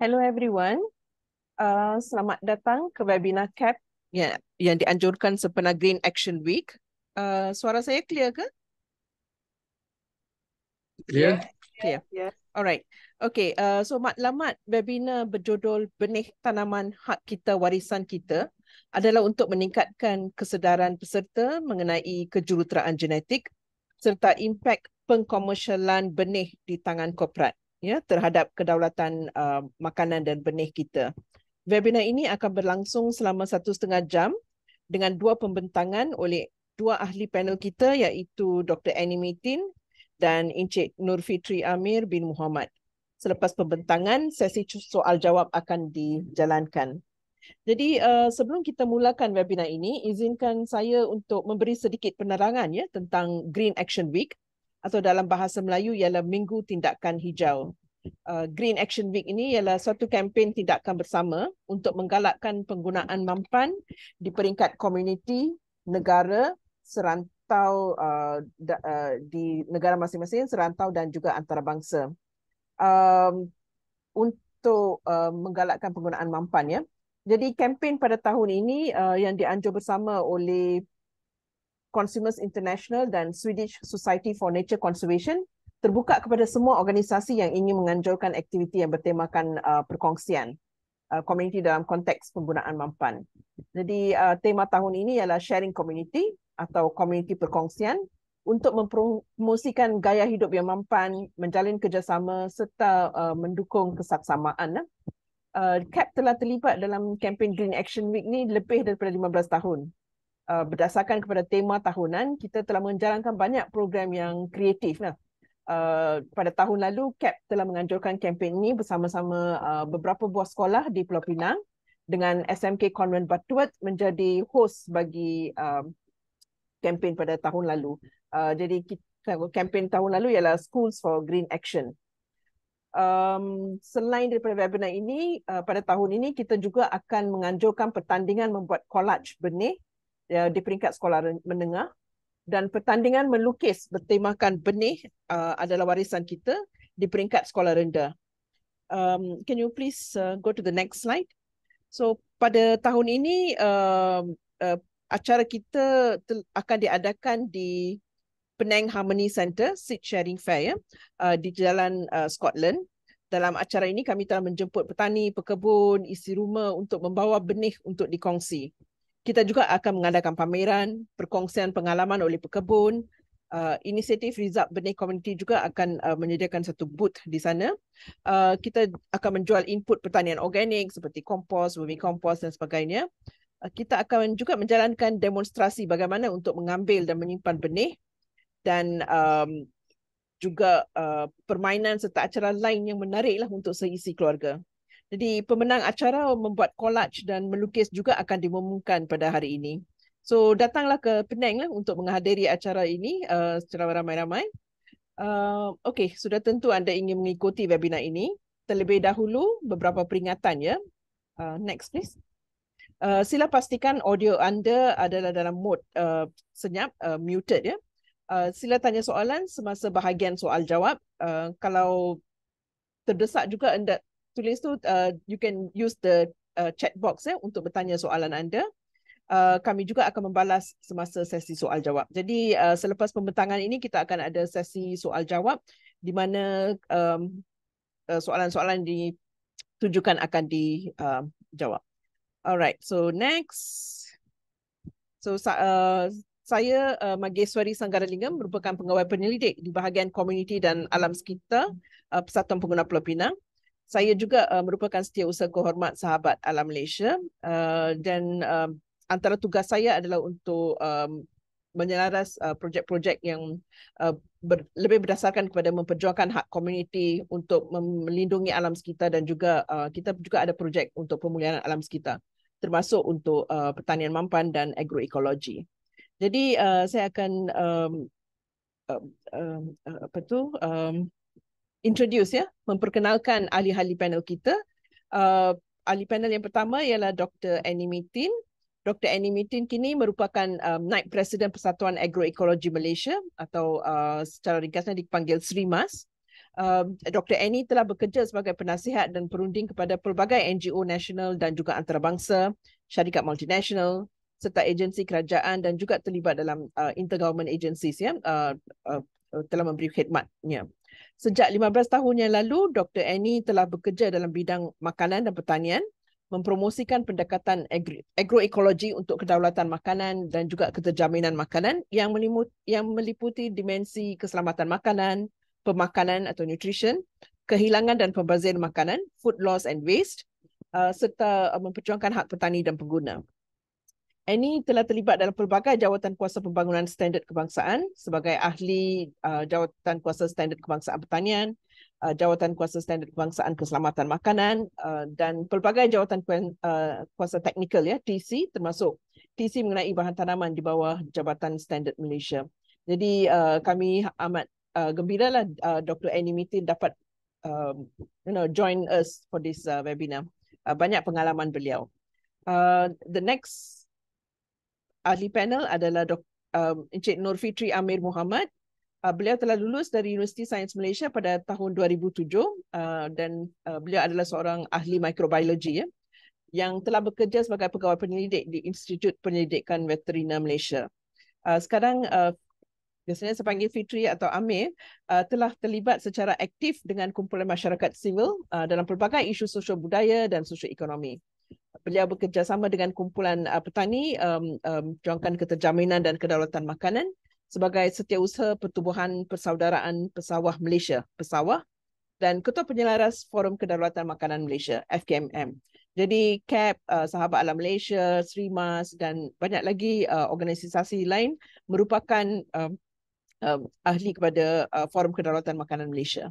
Hello everyone. Uh, selamat datang ke webinar CAP yang, yang dianjurkan sempena Green Action Week. Uh, suara saya clear ke? Clear. Yeah. Clear. Yeah. Alright. Okay, uh, so matlamat webinar berjudul Benih Tanaman Hak Kita Warisan Kita adalah untuk meningkatkan kesedaran peserta mengenai kejuruteraan genetik serta impak pengkomersialan benih di tangan korporat ya terhadap kedaulatan uh, makanan dan benih kita. Webinar ini akan berlangsung selama satu setengah jam dengan dua pembentangan oleh dua ahli panel kita iaitu Dr. Annie Mitin dan Encik Nur Fitri Amir bin Muhammad. Selepas pembentangan, sesi soal jawab akan dijalankan. Jadi uh, sebelum kita mulakan webinar ini, izinkan saya untuk memberi sedikit penerangan ya tentang Green Action Week atau dalam bahasa Melayu ialah Minggu Tindakan Hijau. Hmm. Uh, Green Action Week ini ialah satu kempen tindakan bersama untuk menggalakkan penggunaan mampan di peringkat komuniti, negara, serantau uh, uh, di negara masing-masing, serantau dan juga antarabangsa. Um, untuk menggalakkan penggunaan mampan ya. Jadi kempen pada tahun ini yang dianjur bersama oleh Consumers International dan Swedish Society for Nature Conservation terbuka kepada semua organisasi yang ingin menganjurkan aktiviti yang bertemakan uh, perkongsian uh, community dalam konteks penggunaan mampan. Jadi uh, tema tahun ini ialah sharing community atau community perkongsian untuk mempromosikan gaya hidup yang mampan, menjalin kerjasama serta uh, mendukung kesaksamaan. Uh, CAP telah terlibat dalam kempen Green Action Week ni lebih daripada 15 tahun Uh, berdasarkan kepada tema tahunan kita telah menjalankan banyak program yang kreatif Nah, Uh, pada tahun lalu, CAP telah menganjurkan kempen ini bersama-sama uh, beberapa buah sekolah di Pulau Pinang dengan SMK Convent Batuat menjadi host bagi uh, kempen pada tahun lalu. Uh, jadi kita, uh, kempen tahun lalu ialah Schools for Green Action. Um, selain daripada webinar ini, uh, pada tahun ini kita juga akan menganjurkan pertandingan membuat collage benih uh, di peringkat sekolah menengah dan pertandingan melukis bertemakan benih uh, adalah warisan kita di peringkat sekolah rendah. Um, can you please uh, go to the next slide? So pada tahun ini uh, uh, acara kita akan diadakan di Penang Harmony Center Seed Sharing Fair ya, uh, di Jalan uh, Scotland. Dalam acara ini kami telah menjemput petani, pekebun, isi rumah untuk membawa benih untuk dikongsi kita juga akan mengadakan pameran, perkongsian pengalaman oleh pekebun. Uh, inisiatif Rizab Benih Community juga akan uh, menyediakan satu booth di sana. Uh, kita akan menjual input pertanian organik seperti kompos, bumi kompos dan sebagainya. Uh, kita akan juga menjalankan demonstrasi bagaimana untuk mengambil dan menyimpan benih dan um, juga uh, permainan serta acara lain yang menariklah untuk seisi keluarga. Jadi pemenang acara membuat collage dan melukis juga akan diumumkan pada hari ini. So datanglah ke Penang lah untuk menghadiri acara ini uh, secara ramai-ramai. Uh, okay, sudah tentu anda ingin mengikuti webinar ini. Terlebih dahulu, beberapa peringatan ya. Uh, next please. Uh, sila pastikan audio anda adalah dalam mode uh, senyap, uh, muted ya. Uh, sila tanya soalan semasa bahagian soal jawab. Uh, kalau terdesak juga anda, tulis tu uh, you can use the uh, chat box eh untuk bertanya soalan anda. Uh, kami juga akan membalas semasa sesi soal jawab. Jadi uh, selepas pembentangan ini kita akan ada sesi soal jawab di mana um, uh, soalan-soalan ditujukan akan dijawab. Uh, Alright, so next. So uh, saya uh, Mageswari Sanggaralingam merupakan pegawai penyelidik di bahagian komuniti dan alam sekitar uh, Persatuan Pengguna Pulau Pinang saya juga uh, merupakan setiausaha kehormat sahabat alam Malaysia uh, dan uh, antara tugas saya adalah untuk um, menyelaras uh, projek-projek yang uh, ber, lebih berdasarkan kepada memperjuangkan hak komuniti untuk melindungi alam sekitar dan juga uh, kita juga ada projek untuk pemulihan alam sekitar termasuk untuk uh, pertanian mampan dan agroekologi. Jadi uh, saya akan um, uh, uh, apa tu um, introduce ya memperkenalkan ahli-ahli panel kita. Uh, ahli panel yang pertama ialah Dr. Annie Mitin. Dr. Annie Mitin kini merupakan um, Naib Presiden Persatuan Agroekologi Malaysia atau uh, secara ringkasnya dipanggil SRIMAS. Uh, um, Dr. Annie telah bekerja sebagai penasihat dan perunding kepada pelbagai NGO nasional dan juga antarabangsa, syarikat multinasional serta agensi kerajaan dan juga terlibat dalam uh, intergovernment agencies ya uh, uh, telah memberi khidmatnya Sejak 15 tahun yang lalu, Dr. Annie telah bekerja dalam bidang makanan dan pertanian, mempromosikan pendekatan agroekologi untuk kedaulatan makanan dan juga keterjaminan makanan yang, yang meliputi dimensi keselamatan makanan, pemakanan atau nutrition, kehilangan dan pembazir makanan, food loss and waste, uh, serta uh, memperjuangkan hak petani dan pengguna. Ini telah terlibat dalam pelbagai jawatan kuasa pembangunan standard kebangsaan sebagai ahli uh, jawatan kuasa standard kebangsaan pertanian, uh, jawatan kuasa standard kebangsaan keselamatan makanan uh, dan pelbagai jawatan kuen, uh, kuasa teknikal ya TC termasuk TC mengenai bahan tanaman di bawah Jabatan Standard Malaysia. Jadi uh, kami amat uh, lah uh, Dr. Annie Mitin dapat uh, you know join us for this uh, webinar. Uh, banyak pengalaman beliau. Uh, the next ahli panel adalah Dr. Um, Encik Nur Fitri Amir Muhammad. Ah, beliau telah lulus dari Universiti Sains Malaysia pada tahun 2007 ah, dan ah, beliau adalah seorang ahli mikrobiologi ya, yang telah bekerja sebagai pegawai penyelidik di Institut Penyelidikan Veterina Malaysia. sekarang biasanya saya panggil Fitri atau Amir telah terlibat secara aktif dengan kumpulan masyarakat sivil dalam pelbagai isu sosial budaya dan sosial ekonomi beliau bekerjasama dengan kumpulan uh, petani um, um, juangkan keterjaminan dan kedaulatan makanan sebagai setiausaha pertubuhan persaudaraan pesawah Malaysia, pesawah dan ketua penyelaras Forum Kedaulatan Makanan Malaysia, FKMM. Jadi CAP, uh, Sahabat Alam Malaysia, Sri Mas dan banyak lagi uh, organisasi lain merupakan uh, uh, ahli kepada uh, Forum Kedaulatan Makanan Malaysia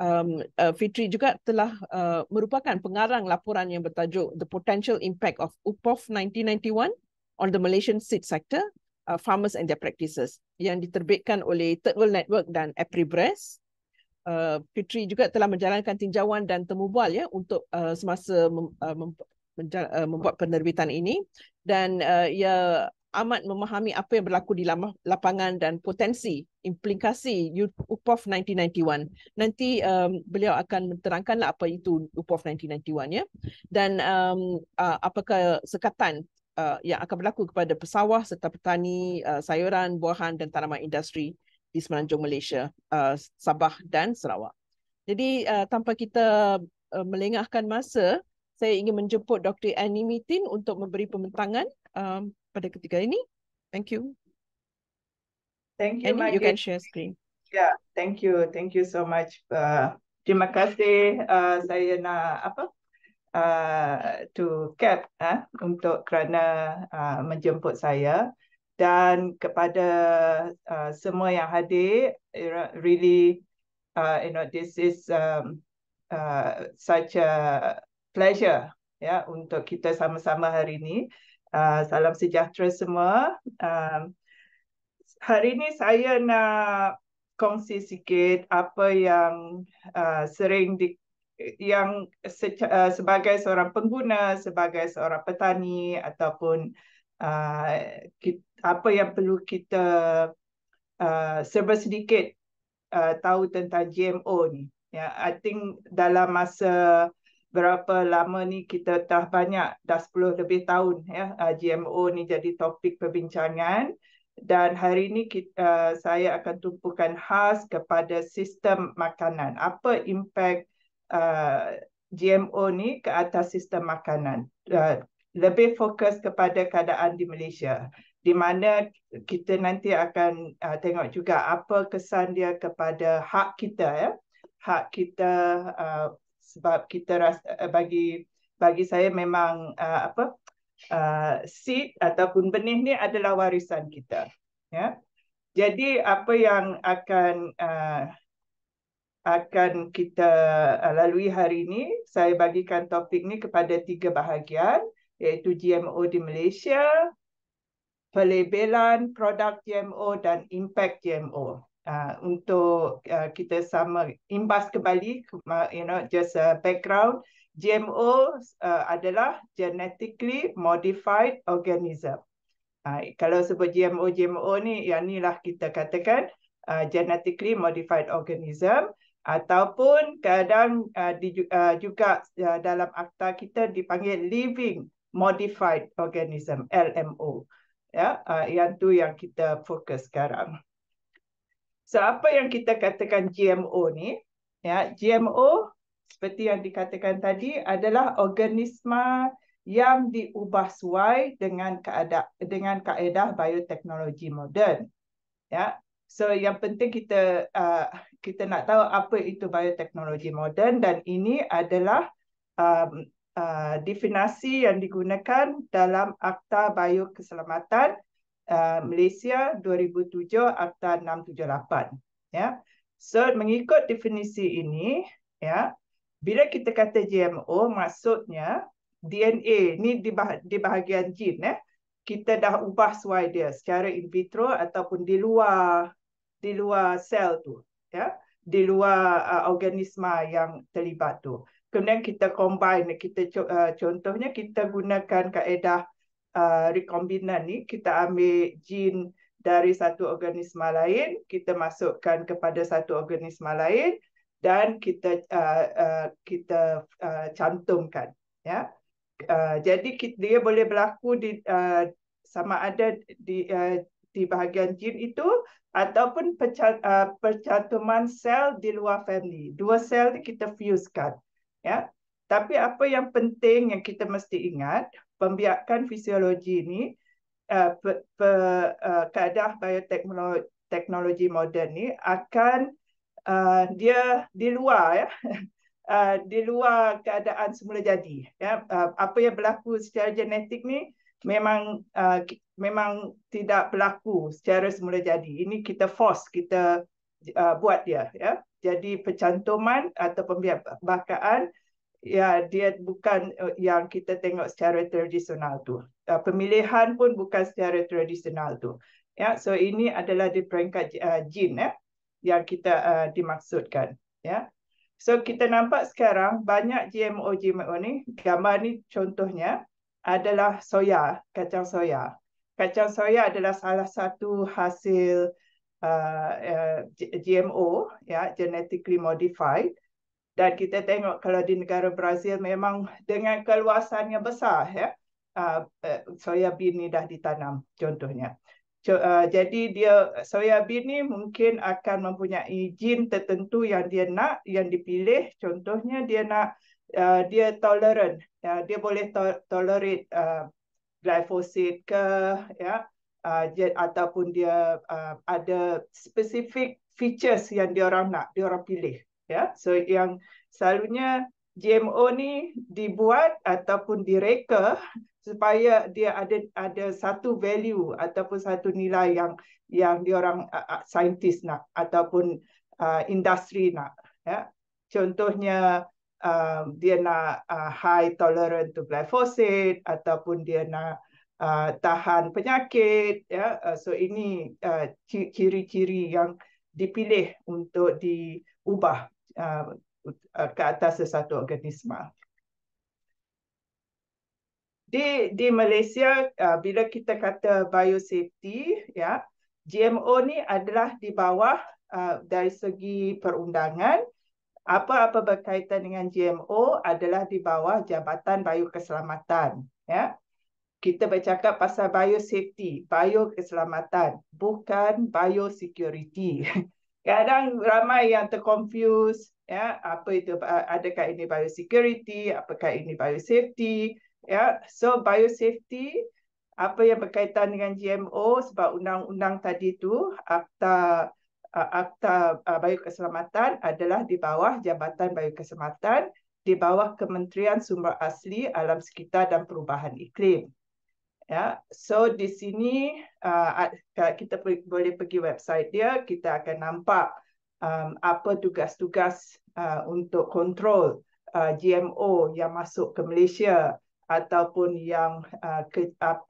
um, uh, Fitri juga telah uh, merupakan pengarang laporan yang bertajuk The Potential Impact of UPOF 1991 on the Malaysian Seed Sector, uh, Farmers and Their Practices yang diterbitkan oleh Third World Network dan APRIBRES. Uh, Fitri juga telah menjalankan tinjauan dan temubual ya untuk uh, semasa mem, uh, mem, menja, uh, membuat penerbitan ini dan uh, ia amat memahami apa yang berlaku di lapangan dan potensi implikasi UPOF 1991. Nanti um, beliau akan menerangkanlah apa itu UPOF 1991 ya. Dan um, uh, apakah sekatan uh, yang akan berlaku kepada pesawah serta petani uh, sayuran, buahan dan tanaman industri di semenanjung Malaysia, uh, Sabah dan Sarawak. Jadi uh, tanpa kita uh, melengahkan masa, saya ingin menjemput Dr. Annie Mitin untuk memberi pembentangan um, pada ketiga ini. Thank you. Thank you, Maggie. You can share screen. Yeah, thank you. Thank you so much. Uh, terima kasih uh, saya nak apa uh, to CAP uh, untuk kerana uh, menjemput saya dan kepada uh, semua yang hadir really uh, you know this is um, uh, such a pleasure ya yeah, untuk kita sama-sama hari ini uh, Ah, salam sejahtera semua. Uh, hari ini saya nak kongsi sikit apa yang uh, sering di yang seca, uh, sebagai seorang pengguna, sebagai seorang petani ataupun uh, kita, apa yang perlu kita uh, serba sedikit uh, tahu tentang GMO ni. Yeah, I think dalam masa berapa lama ni kita dah banyak dah 10 lebih tahun ya ah, GMO ni jadi topik perbincangan dan hari ini kita, ah, saya akan tumpukan khas kepada sistem makanan apa impak ah, GMO ni ke atas sistem makanan lebih fokus kepada keadaan di Malaysia di mana kita nanti akan tengok juga apa kesan dia kepada hak kita ya hak kita sebab kita rasa eh, bagi bagi saya memang uh, apa uh, seed ataupun benih ni adalah warisan kita ya jadi apa yang akan uh, akan kita lalui hari ini saya bagikan topik ni kepada tiga bahagian iaitu GMO di Malaysia pelabelan produk GMO dan impact GMO uh, untuk uh, kita sama imbas kembali you know just a background GMO uh, adalah genetically modified organism. Uh, kalau sebut GMO GMO ni yang lah kita katakan uh, genetically modified organism ataupun kadang uh, di, uh, juga uh, dalam akta kita dipanggil living modified organism LMO ya uh, yang tu yang kita fokus sekarang So apa yang kita katakan GMO ni? Ya, GMO seperti yang dikatakan tadi adalah organisma yang diubah suai dengan keadaan dengan kaedah bioteknologi moden. Ya. So yang penting kita uh, kita nak tahu apa itu bioteknologi moden dan ini adalah um, uh, definasi yang digunakan dalam Akta Bio Keselamatan Uh, hmm. Malaysia 2007 Akta 678. Ya. So mengikut definisi ini, ya, bila kita kata GMO maksudnya DNA ni di, bah- di bahagian gen eh kita dah ubah suai dia secara in vitro ataupun di luar di luar sel tu ya di luar uh, organisma yang terlibat tu kemudian kita combine kita uh, contohnya kita gunakan kaedah Uh, rekombinan ni kita ambil gen dari satu organisma lain kita masukkan kepada satu organisma lain dan kita uh, uh, kita uh, cantumkan ya uh, jadi kita, dia boleh berlaku di uh, sama ada di uh, di bahagian gen itu ataupun pecat, uh, percantuman sel di luar family dua sel kita fusekan ya tapi apa yang penting yang kita mesti ingat pembiakan fisiologi ini eh, eh, keadaan bioteknologi moden ni akan eh, dia di luar ya di luar keadaan semula jadi ya apa yang berlaku secara genetik ni memang memang tidak berlaku secara semula jadi ini kita force kita buat dia ya jadi pencantuman atau pembiakan ya dia bukan eh, yang kita tengok secara tradisional tu. Ah, pemilihan pun bukan secara tradisional tu. Ya, so ini adalah di peringkat uh, jin ya yang kita uh, dimaksudkan ya. So kita nampak sekarang banyak GMO GMO ni gambar ni contohnya adalah soya, kacang soya. Kacang soya adalah salah satu hasil uh, ah, uh, GMO ya genetically modified dan kita tengok kalau di negara Brazil memang dengan keluasannya besar ya uh, ah, eh, soya bean ni dah ditanam contohnya ah, jadi dia soya bean ni mungkin akan mempunyai gen tertentu yang dia nak yang dipilih contohnya dia nak uh, dia tolerant ya uh, dia boleh to- tolerate uh, glyphosate ke ya uh, ataupun dia uh, ada specific features yang dia orang nak dia orang pilih ya so yang selalunya GMO ni dibuat ataupun direka supaya dia ada ada satu value ataupun satu nilai yang yang diorang uh, saintis nak ataupun uh, industri nak ya contohnya uh, dia nak uh, high tolerant to glyphosate ataupun dia nak Uh, tahan penyakit ya uh, so ini uh, ciri-ciri yang dipilih untuk diubah Uh, uh, ke atas sesuatu organisma. Di di Malaysia uh, bila kita kata biosafety ya GMO ni adalah di bawah uh, dari segi perundangan apa-apa berkaitan dengan GMO adalah di bawah Jabatan bio keselamatan. ya. Kita bercakap pasal biosafety, bio keselamatan bukan biosecurity. kadang ramai yang terconfuse ya apa itu adakah ini biosecurity apakah ini biosafety ya so biosafety apa yang berkaitan dengan GMO sebab undang-undang tadi tu akta akta keselamatan adalah di bawah Jabatan keselamatan di bawah Kementerian Sumber Asli Alam Sekitar dan Perubahan Iklim Ya, so di sini uh, kita boleh pergi website dia, kita akan nampak um, apa tugas-tugas uh, untuk kontrol uh, ah, GMO yang masuk ke Malaysia ataupun yang uh,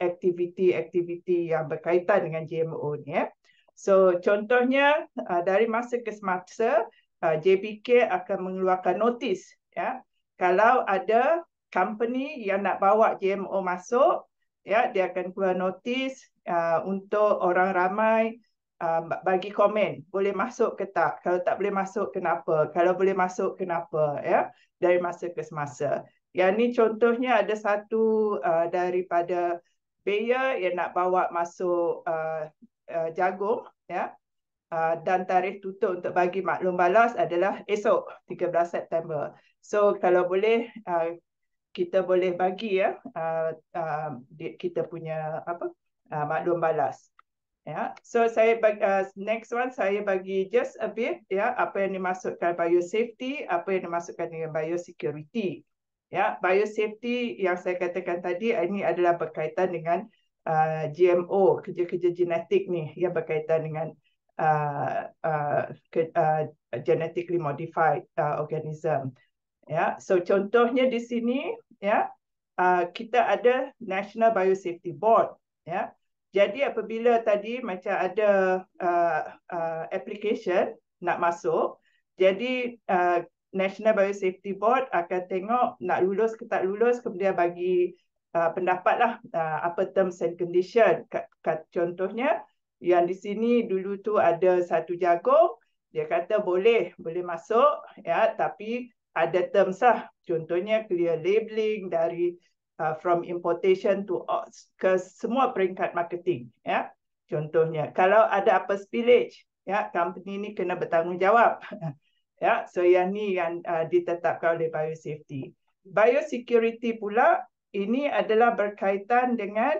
aktiviti-aktiviti yang berkaitan dengan GMO ni. Eh. So contohnya uh, dari masa ke semasa uh, JPK akan mengeluarkan notis ya kalau ada company yang nak bawa GMO masuk ya dia akan keluar notis uh, untuk orang ramai uh, bagi komen boleh masuk ke tak kalau tak boleh masuk kenapa kalau boleh masuk kenapa ya dari masa ke semasa yang ni contohnya ada satu uh, daripada bayer yang nak bawa masuk uh, uh, jagung ya uh, dan tarikh tutup untuk bagi maklum balas adalah esok 13 September so kalau boleh uh, kita boleh bagi ya ah, ah, kita punya apa ah, maklum balas ya yeah. so saya bagi, next one saya bagi just a bit ya apa yang dimaksudkan biosafety apa yang dimaksudkan dengan biosecurity. ya yeah. bio yang saya katakan tadi ini adalah berkaitan dengan uh, GMO kerja-kerja genetik ni yang berkaitan dengan uh, uh, ke, uh, genetically modified uh, organism ya yeah. so contohnya di sini ya uh, kita ada National Biosafety Board ya jadi apabila tadi macam ada uh, uh, application nak masuk jadi uh, National Biosafety Board akan tengok nak lulus ke tak lulus kemudian bagi uh, pendapat lah uh, apa terms and condition kat, contohnya yang di sini dulu tu ada satu jagung dia kata boleh boleh masuk ya tapi ada terms lah. Contohnya clear labeling dari uh, from importation to odds ke semua peringkat marketing. Ya. Contohnya, kalau ada apa spillage, ya, company ni kena bertanggungjawab. ya, so yang ni yang uh, ditetapkan oleh biosafety. Biosecurity pula ini adalah berkaitan dengan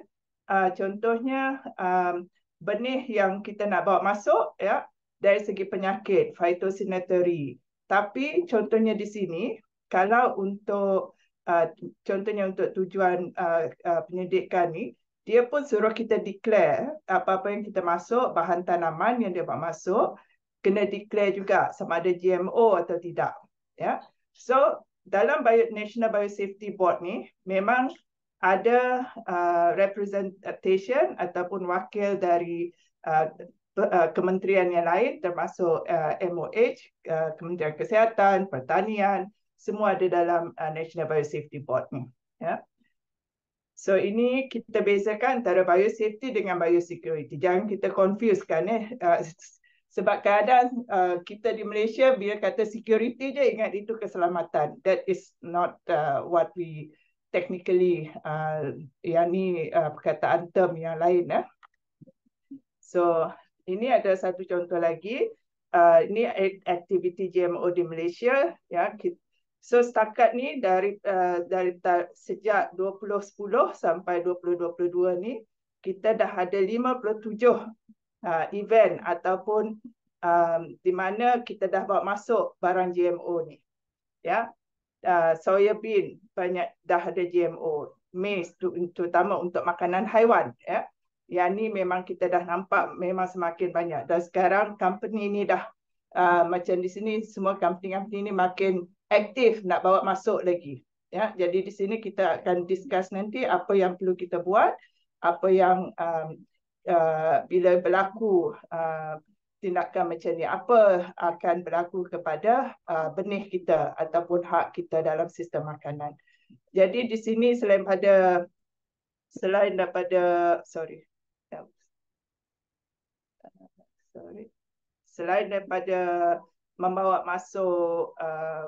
uh, contohnya um, benih yang kita nak bawa masuk ya dari segi penyakit phytosanitary tapi contohnya di sini, kalau untuk uh, contohnya untuk tujuan uh, uh, penyelidikan ni, dia pun suruh kita declare apa-apa yang kita masuk, bahan tanaman yang dia bawa masuk, kena declare juga sama ada GMO atau tidak. Ya, So dalam Bio, National Biosafety Board ni, memang ada uh, representation ataupun wakil dari uh, Eh, kementerian yang lain termasuk MOH, eh, eh, Kementerian Kesihatan, Pertanian, semua ada dalam National Biosafety Board ni. Ya. So ini kita bezakan antara biosafety dengan biosecurity. Jangan kita confusekan eh. Sebab keadaan kita di Malaysia bila kata security je. ingat itu keselamatan. That is not what we technically yang ni perkataan term yang lain So ini ada satu contoh lagi. Uh, ini aktiviti GMO di Malaysia. Ya, so setakat ni dari uh, dari sejak 2010 sampai 2022 ni kita dah ada 57 uh, event ataupun um, di mana kita dah bawa masuk barang GMO ni. Ya, uh, soya bean banyak dah ada GMO. Maize terutama untuk makanan haiwan. Ya yang ni memang kita dah nampak memang semakin banyak dan sekarang company ni dah uh, macam di sini semua company-company ni makin aktif nak bawa masuk lagi ya jadi di sini kita akan discuss nanti apa yang perlu kita buat apa yang um, uh, bila berlaku uh, tindakan macam ni apa akan berlaku kepada uh, benih kita ataupun hak kita dalam sistem makanan. Jadi di sini selain pada selain daripada sorry Sorry. Selain daripada membawa masuk uh,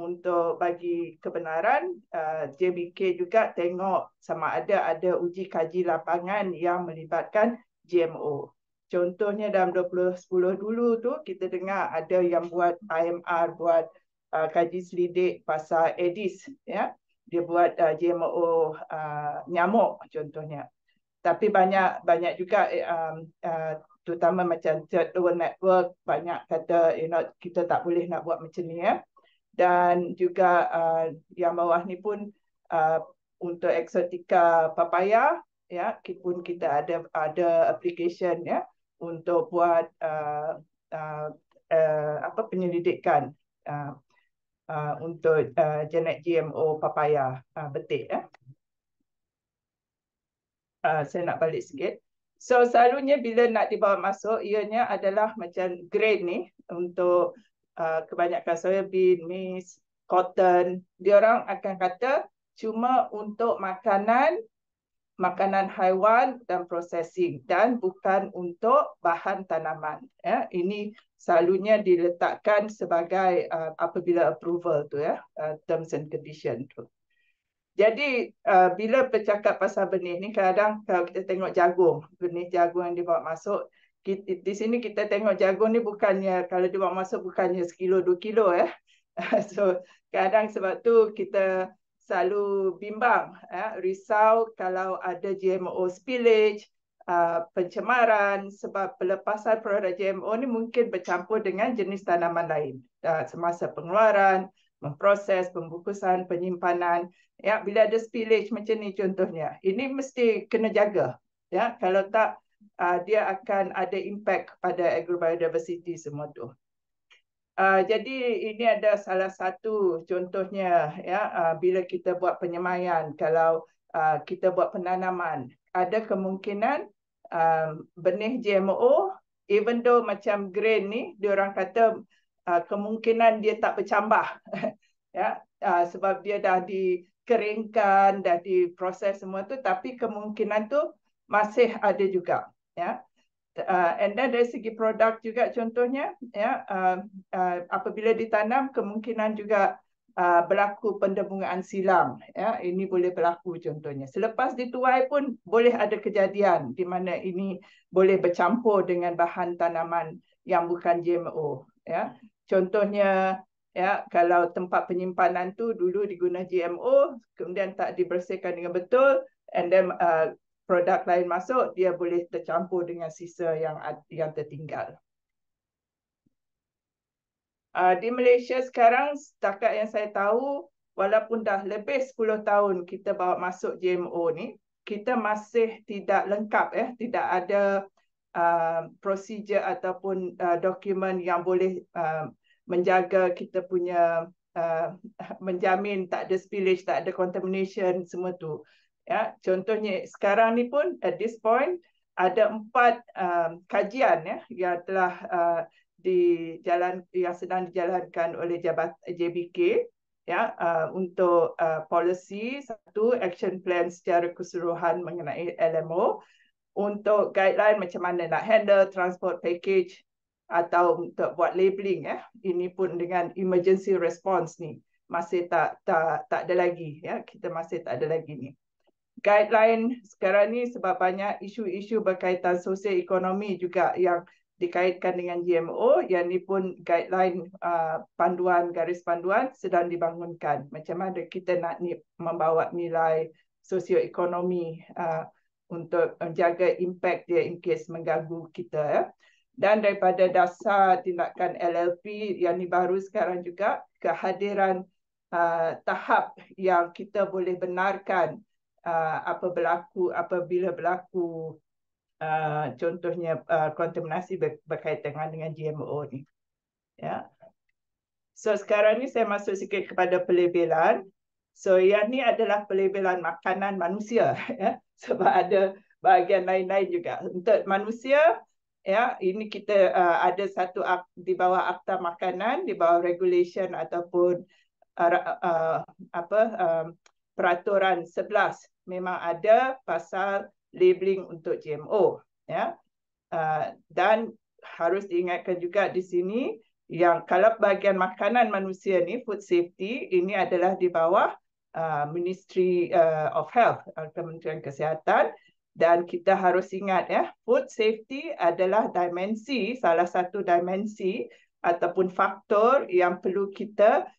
untuk bagi kebenaran, uh, JBK juga tengok sama ada ada uji kaji lapangan yang melibatkan GMO. Contohnya dalam 2010 dulu tu kita dengar ada yang buat IMR buat uh, kaji selidik pasal Edis ya. Dia buat uh, GMO uh, nyamuk contohnya. Tapi banyak banyak juga eh, um, uh, terutama macam third world network banyak kata you know kita tak boleh nak buat macam ni ya dan juga uh, yang bawah ni pun uh, untuk eksotika papaya ya kita pun kita ada ada application ya untuk buat uh, uh, uh, apa penyelidikan uh, uh, untuk uh, jenis GMO papaya uh, betik ya uh, saya nak balik sikit So selalunya bila nak dibawa masuk, ianya adalah macam grain ni untuk uh, kebanyakan soya bean, maize, cotton. orang akan kata cuma untuk makanan, makanan haiwan dan processing dan bukan untuk bahan tanaman. Ya, ini selalunya diletakkan sebagai uh, apabila approval tu ya, uh, terms and condition tu. Jadi uh, bila bercakap pasal benih ni kadang kalau kita tengok jagung, benih jagung yang dibawa masuk kita, di sini kita tengok jagung ni bukannya kalau dibawa masuk bukannya sekilo dua kilo ya. Eh. So kadang sebab tu kita selalu bimbang, eh, risau kalau ada GMO spillage, uh, pencemaran sebab pelepasan produk GMO ni mungkin bercampur dengan jenis tanaman lain. Uh, semasa pengeluaran, memproses pembungkusan penyimpanan ya bila ada spillage macam ni contohnya ini mesti kena jaga ya kalau tak uh, dia akan ada impact pada agrobiodiversity semua tu uh, jadi ini ada salah satu contohnya ya uh, bila kita buat penyemaian kalau uh, kita buat penanaman ada kemungkinan uh, benih GMO even though macam grain ni orang kata Ah, kemungkinan dia tak bercambah ya ah, sebab dia dah dikeringkan dah diproses semua tu tapi kemungkinan tu masih ada juga ya ah, and then dari segi produk juga contohnya ya apabila ditanam kemungkinan juga berlaku pendebungaan silang, ya ini boleh berlaku contohnya selepas dituai pun boleh ada kejadian di mana ini boleh bercampur dengan bahan tanaman yang bukan GMO ya contohnya ya kalau tempat penyimpanan tu dulu diguna GMO kemudian tak dibersihkan dengan betul and then uh, produk lain masuk dia boleh tercampur dengan sisa yang yang tertinggal uh, di Malaysia sekarang setakat yang saya tahu walaupun dah lebih 10 tahun kita bawa masuk GMO ni kita masih tidak lengkap eh, tidak ada uh, um, prosedur ataupun uh, dokumen yang boleh uh, menjaga kita punya uh, menjamin tak ada spillage, tak ada contamination semua tu. Ya, contohnya sekarang ni pun at this point ada empat um, kajian ya yang telah uh, di jalan yang sedang dijalankan oleh jabat JBK ya uh, untuk uh, policy satu action plan secara keseluruhan mengenai LMO untuk guideline macam mana nak handle transport package atau untuk buat labeling ya. Ini pun dengan emergency response ni masih tak tak tak ada lagi ya. Kita masih tak ada lagi ni. Guideline sekarang ni sebab banyak isu-isu berkaitan sosial ekonomi juga yang dikaitkan dengan GMO yang ni pun guideline uh, panduan garis panduan sedang dibangunkan macam mana kita nak ni, membawa nilai sosioekonomi uh, untuk menjaga impak dia in case mengganggu kita ya. Dan daripada dasar tindakan LLP yang ini baru sekarang juga kehadiran uh, tahap yang kita boleh benarkan uh, apa berlaku apabila berlaku uh, contohnya uh, kontaminasi ber- berkaitan dengan GMO ni. Ya. So sekarang ni saya masuk sikit kepada pelebelan. So yang ni adalah pelabelan makanan manusia ya sebab ada bahagian lain-lain juga. Untuk manusia ya ini kita uh, ada satu di bawah akta makanan, di bawah regulation ataupun uh, uh, apa uh, peraturan 11 memang ada pasal labeling untuk GMO ya. Uh, dan harus diingatkan juga di sini yang kalau bahagian makanan manusia ni food safety ini adalah di bawah uh, Ministry uh, of Health uh, Kementerian Kesihatan dan kita harus ingat ya food safety adalah dimensi salah satu dimensi ataupun faktor yang perlu kita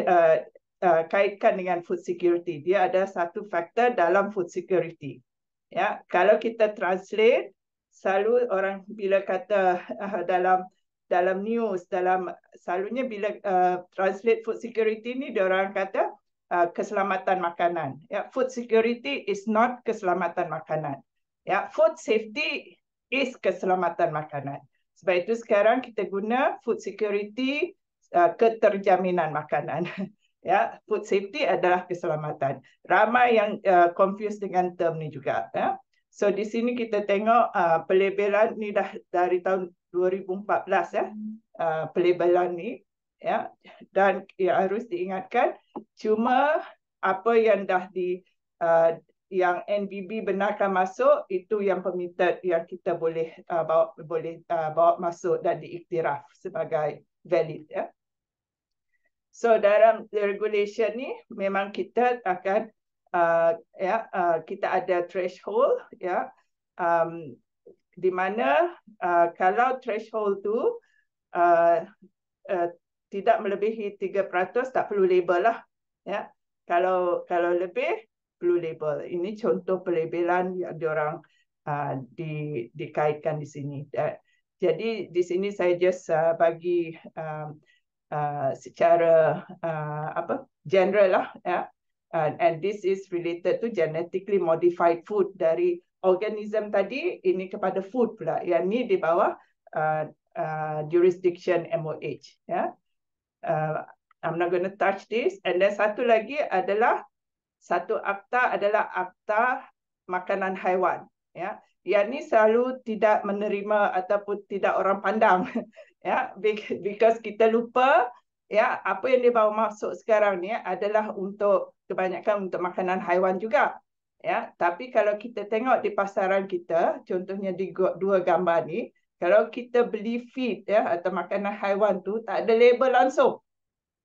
uh, uh, kaitkan dengan food security dia ada satu faktor dalam food security ya kalau kita translate selalu orang bila kata uh, dalam dalam news dalam selalunya bila uh, translate food security ni dia orang kata uh, keselamatan makanan ya yeah, food security is not keselamatan makanan ya yeah, food safety is keselamatan makanan sebab itu sekarang kita guna food security uh, keterjaminan makanan ya yeah, food safety adalah keselamatan ramai yang uh, confused dengan term ni juga ya yeah. So di sini kita tengok uh, pelabelan ni dah dari tahun 2014 ya uh, pelabelan ni ya dan ya, harus diingatkan cuma apa yang dah di uh, yang NBB benarkan masuk itu yang permitted yang kita boleh uh, bawa boleh uh, bawa masuk dan diiktiraf sebagai valid ya so dalam regulation ni memang kita akan uh, ya uh, kita ada threshold ya um, di mana uh, kalau threshold tu uh, uh, tidak melebihi 3% tak perlu label lah ya kalau kalau lebih perlu label ini contoh pelabelan yang diorang uh, di dikaitkan di sini uh, jadi di sini saya just uh, bagi um, uh, secara uh, apa general lah ya uh, and this is related to genetically modified food dari organism tadi ini kepada food pula yang ni di bawah uh, uh, jurisdiction MOH ya yeah. uh, I'm not going to touch this and then satu lagi adalah satu akta adalah akta makanan haiwan ya yeah. yang ni selalu tidak menerima ataupun tidak orang pandang ya yeah. because kita lupa ya yeah, apa yang dia bawa masuk sekarang ni adalah untuk kebanyakan untuk makanan haiwan juga Ya, tapi kalau kita tengok di pasaran kita, contohnya di dua gambar ni, kalau kita beli feed ya atau makanan haiwan tu tak ada label langsung.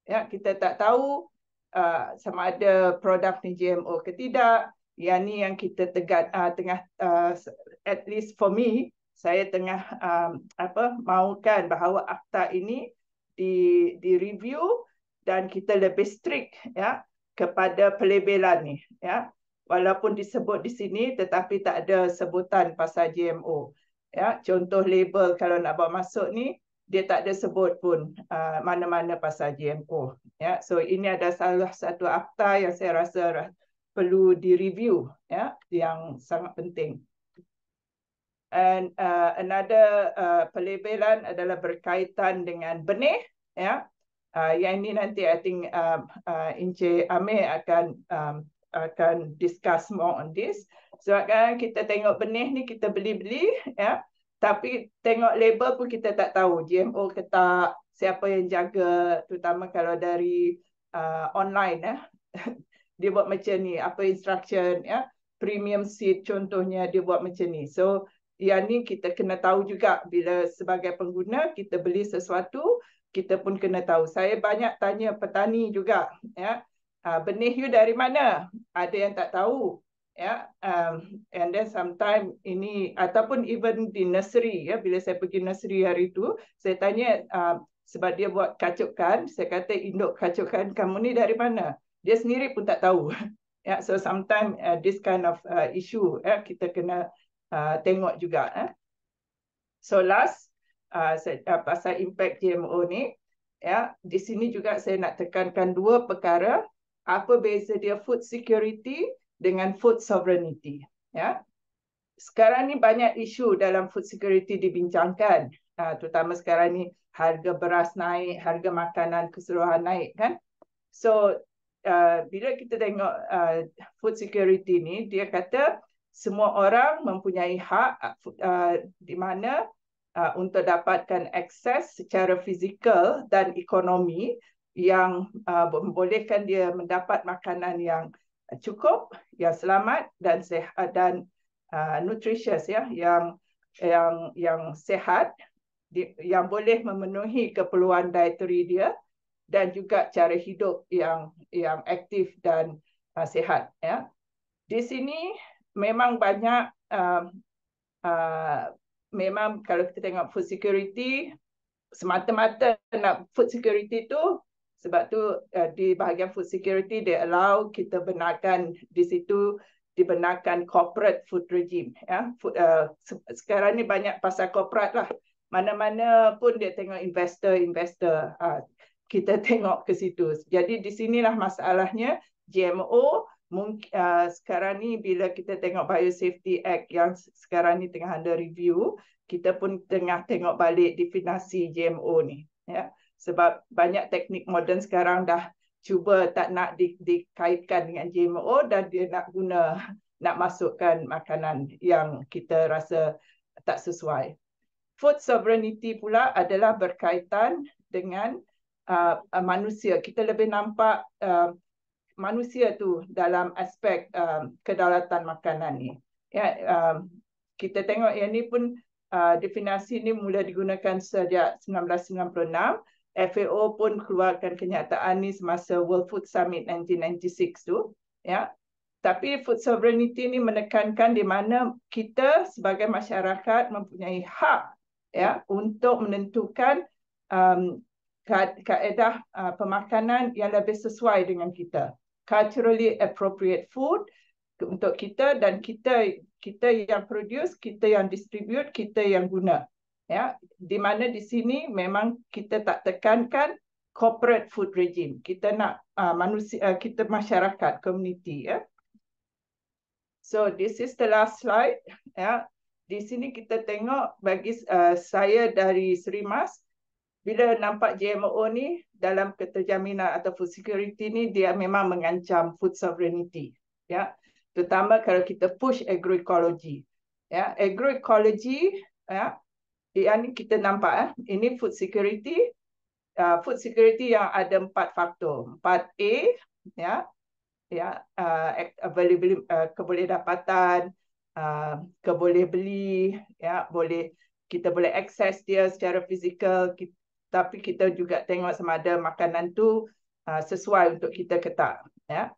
Ya, kita tak tahu uh, sama ada produk ni GMO ke tidak. Yang ni yang kita tegak uh, tengah uh, at least for me, saya tengah um, apa mahukan bahawa akta ini di di review dan kita lebih strict ya kepada pelabelan ni ya walaupun disebut di sini tetapi tak ada sebutan pasal GMO. Ya, contoh label kalau nak bawa masuk ni dia tak ada sebut pun uh, mana-mana uh, pasal GMO. Ya, so ini ada salah satu akta yang saya rasa perlu direview ya yang sangat penting. And uh, another uh, pelabelan adalah berkaitan dengan benih ya. Uh, yang ini nanti I think uh, uh, Encik Amir akan um, akan discuss more on this. Sebab kan kita tengok benih ni kita beli-beli ya. Tapi tengok label pun kita tak tahu GMO ke tak, siapa yang jaga terutama kalau dari uh, online ya. dia buat macam ni, apa instruction ya. Premium seed contohnya dia buat macam ni. So yang ni kita kena tahu juga bila sebagai pengguna kita beli sesuatu kita pun kena tahu. Saya banyak tanya petani juga ya. Ah, benih you dari mana? Ada yang tak tahu. Ya, yeah. um, and then sometimes ini ataupun even di nursery ya yeah. bila saya pergi nursery hari tu, saya tanya um, sebab dia buat kacukan saya kata induk kacukan kamu ni dari mana dia sendiri pun tak tahu ya yeah. so sometimes uh, this kind of uh, issue ya yeah, kita kena uh, tengok juga ya eh. so last uh, saya, uh, pasal impact GMO ni ya di sini juga saya nak tekankan dua perkara apa beza dia food security dengan food sovereignty ya sekarang ni banyak isu dalam food security dibincangkan uh, terutama sekarang ni harga beras naik harga makanan keseluruhan naik kan so uh, bila kita tengok uh, food security ni dia kata semua orang mempunyai hak uh, uh di mana uh, untuk dapatkan akses secara fizikal dan ekonomi yang uh, membolehkan dia mendapat makanan yang cukup, yang selamat dan sehat dan uh, nutritious ya, yang yang yang sehat di, yang boleh memenuhi keperluan dietary dia dan juga cara hidup yang yang aktif dan uh, sehat ya. Di sini memang banyak uh, uh, memang kalau kita tengok food security semata-mata nak food security tu sebab tu uh, di bahagian food security dia allow kita benarkan di situ dibenarkan corporate food regime. Ya, food, uh, sekarang ni banyak pasal corporate lah. Mana-mana pun dia tengok investor-investor. Uh, ha, kita tengok ke situ. Jadi di sinilah masalahnya GMO mungkin uh, eh, sekarang ni bila kita tengok Biosafety Act yang sekarang ni tengah under review, kita pun tengah tengok balik definisi GMO ni, Yeah sebab banyak teknik moden sekarang dah cuba tak nak di, dikaitkan dengan GMO dan dia nak guna nak masukkan makanan yang kita rasa tak sesuai. Food sovereignty pula adalah berkaitan dengan uh, uh manusia. Kita lebih nampak uh, manusia tu dalam aspek uh, kedaulatan makanan ni. Ya, uh, kita tengok yang ni pun uh, definisi ni mula digunakan sejak 1996 FAO pun keluarkan kenyataan ni semasa World Food Summit 1996 tu ya tapi food sovereignty ni menekankan di mana kita sebagai masyarakat mempunyai hak ya untuk menentukan um, kaedah uh, pemakanan yang lebih sesuai dengan kita culturally appropriate food untuk kita dan kita kita yang produce kita yang distribute kita yang guna ya di mana di sini memang kita tak tekankan corporate food regime kita nak uh, manusia uh, kita masyarakat community ya so this is the last slide ya di sini kita tengok bagi uh, saya dari Sri Mas bila nampak GMO ni dalam keterjaminan atau food security ni dia memang mengancam food sovereignty ya terutama kalau kita push agroecology ya agroecology ya ia eh, ni kita nampak eh ini food security uh, food security yang ada empat faktor empat A ya ya uh, ah, available uh, ah, keboleh dapatan uh, keboleh beli ya boleh kita boleh access dia secara fizikal tapi kita juga tengok sama ada makanan tu uh, sesuai untuk kita ke ya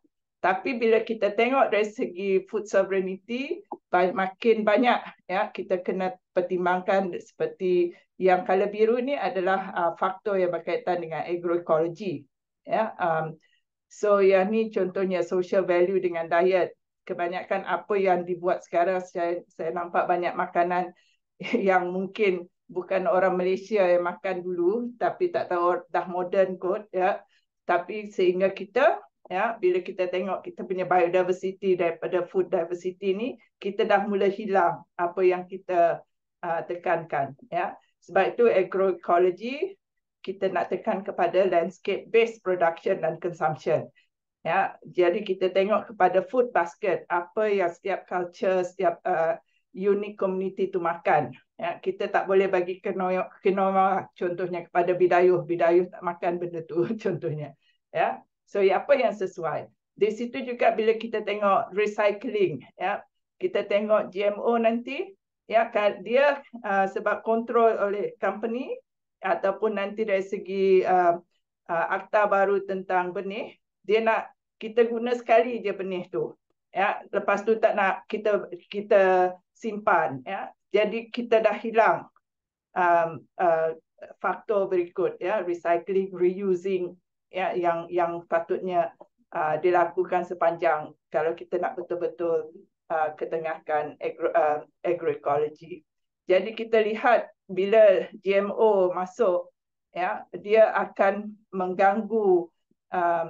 tapi bila kita tengok dari segi food sovereignty, makin banyak ya kita kena pertimbangkan seperti yang color biru ni adalah uh, faktor yang berkaitan dengan agroecology. Ya, um, so yang ni contohnya social value dengan diet. Kebanyakan apa yang dibuat sekarang, saya, saya nampak banyak makanan yang mungkin bukan orang Malaysia yang makan dulu, tapi tak tahu dah modern kot. Ya. Tapi sehingga kita ya bila kita tengok kita punya biodiversity daripada food diversity ni kita dah mula hilang apa yang kita uh, tekankan ya sebab itu agroecology kita nak tekan kepada landscape based production dan consumption ya jadi kita tengok kepada food basket apa yang setiap culture setiap uh, unique community tu makan ya kita tak boleh bagi kenoyok kenoma lah contohnya kepada bidayuh bidayuh tak makan benda tu contohnya ya So ya, apa yang sesuai? Di situ juga bila kita tengok recycling, ya kita tengok GMO nanti, ya dia uh, sebab kontrol oleh company ataupun nanti dari segi uh, uh, akta baru tentang benih, dia nak kita guna sekali je benih tu, ya lepas tu tak nak kita kita simpan, ya jadi kita dah hilang um, uh, faktor berikut, ya recycling, reusing ya, yang yang patutnya uh, dilakukan sepanjang kalau kita nak betul-betul uh, ketengahkan agro, uh, agroecology. Jadi kita lihat bila GMO masuk, ya, dia akan mengganggu um,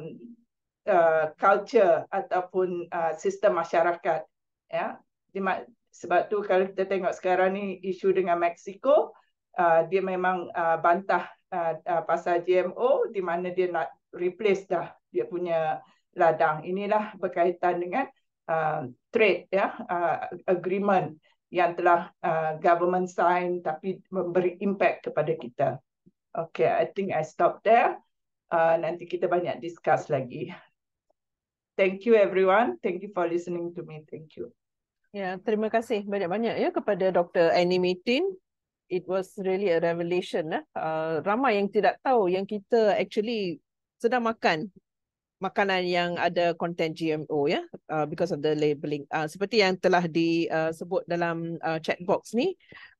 uh, culture ataupun uh, sistem masyarakat. Ya. Dimak- sebab tu kalau kita tengok sekarang ni isu dengan Mexico, uh, dia memang uh, bantah uh, uh, pasal GMO di mana dia nak replace dah dia punya ladang. Inilah berkaitan dengan uh, trade ya uh, agreement yang telah uh, government sign tapi memberi impact kepada kita. Okay, I think I stop there. Uh, nanti kita banyak discuss lagi. Thank you everyone. Thank you for listening to me. Thank you. Ya, terima kasih banyak-banyak ya kepada Dr. Annie Mitin it was really a revelation. Eh? Uh, ramai yang tidak tahu yang kita actually sedang makan makanan yang ada konten GMO ya yeah? uh, because of the labeling. Uh, seperti yang telah disebut dalam uh, chat box ni,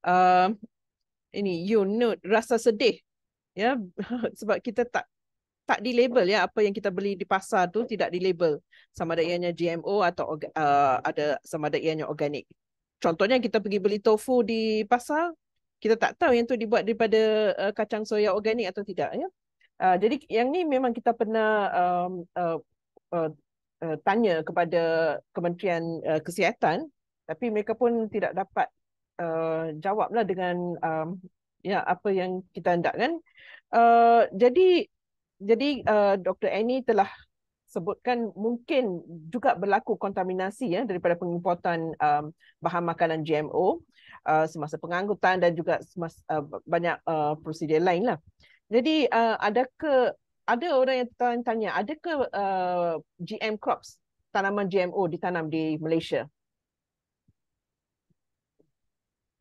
uh, ini you know rasa sedih ya yeah? sebab kita tak tak di label, ya apa yang kita beli di pasar tu tidak di label sama ada ianya GMO atau uh, ada sama ada ianya organik. Contohnya kita pergi beli tofu di pasar kita tak tahu yang tu dibuat daripada uh, kacang soya organik atau tidak ya. Uh, jadi yang ni memang kita pernah um, uh, uh, uh, tanya kepada Kementerian uh, Kesihatan tapi mereka pun tidak dapat uh, jawablah dengan um, ya apa yang kita hendak kan. Uh, jadi jadi uh, Dr Annie telah sebutkan mungkin juga berlaku kontaminasi ya daripada pengimportan um, bahan makanan GMO uh, semasa pengangkutan dan juga semasa, uh, banyak uh, prosedur lain lah. Jadi uh, ada ke ada orang yang tanya ada ke uh, GM crops tanaman GMO ditanam di Malaysia?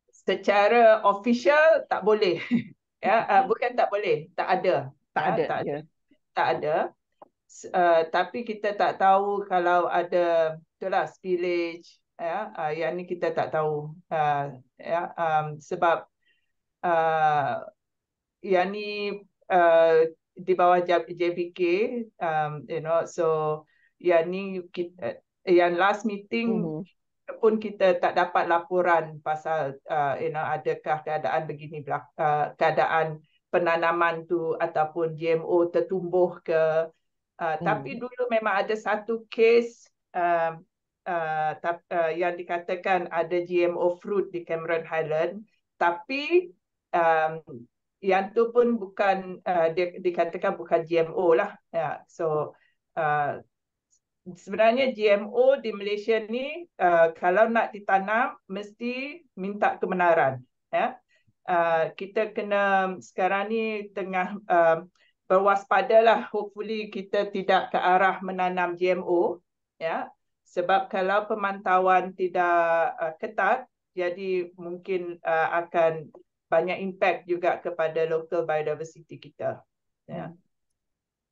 Secara official tak boleh. ya, uh, mm-hmm. bukan tak boleh, tak ada. Tak ya, ada. tak, ya. tak ada. Tak ada uh, tapi kita tak tahu kalau ada itulah spillage ya uh, yang ni kita tak tahu uh, ya um, sebab uh, yang ni uh, di bawah JPK um, you know so yang ni kita, uh, yang last meeting mm-hmm. pun kita tak dapat laporan pasal uh, you know adakah keadaan begini uh, keadaan penanaman tu ataupun GMO tertumbuh ke Ah, hmm. tapi dulu memang ada satu kes uh, uh, tap, uh, yang dikatakan ada GMO fruit di Cameron Highland, tapi um, yang tu pun bukan uh, di, dikatakan bukan GMO lah. Yeah. So uh, sebenarnya GMO di Malaysia ni uh, kalau nak ditanam mesti minta kebenaran. Yeah. Ya. Uh, kita kena sekarang ni tengah uh, berwaspadalah hopefully kita tidak ke arah menanam GMO ya sebab kalau pemantauan tidak uh, ketat jadi mungkin uh, akan banyak impact juga kepada local biodiversity kita ya ya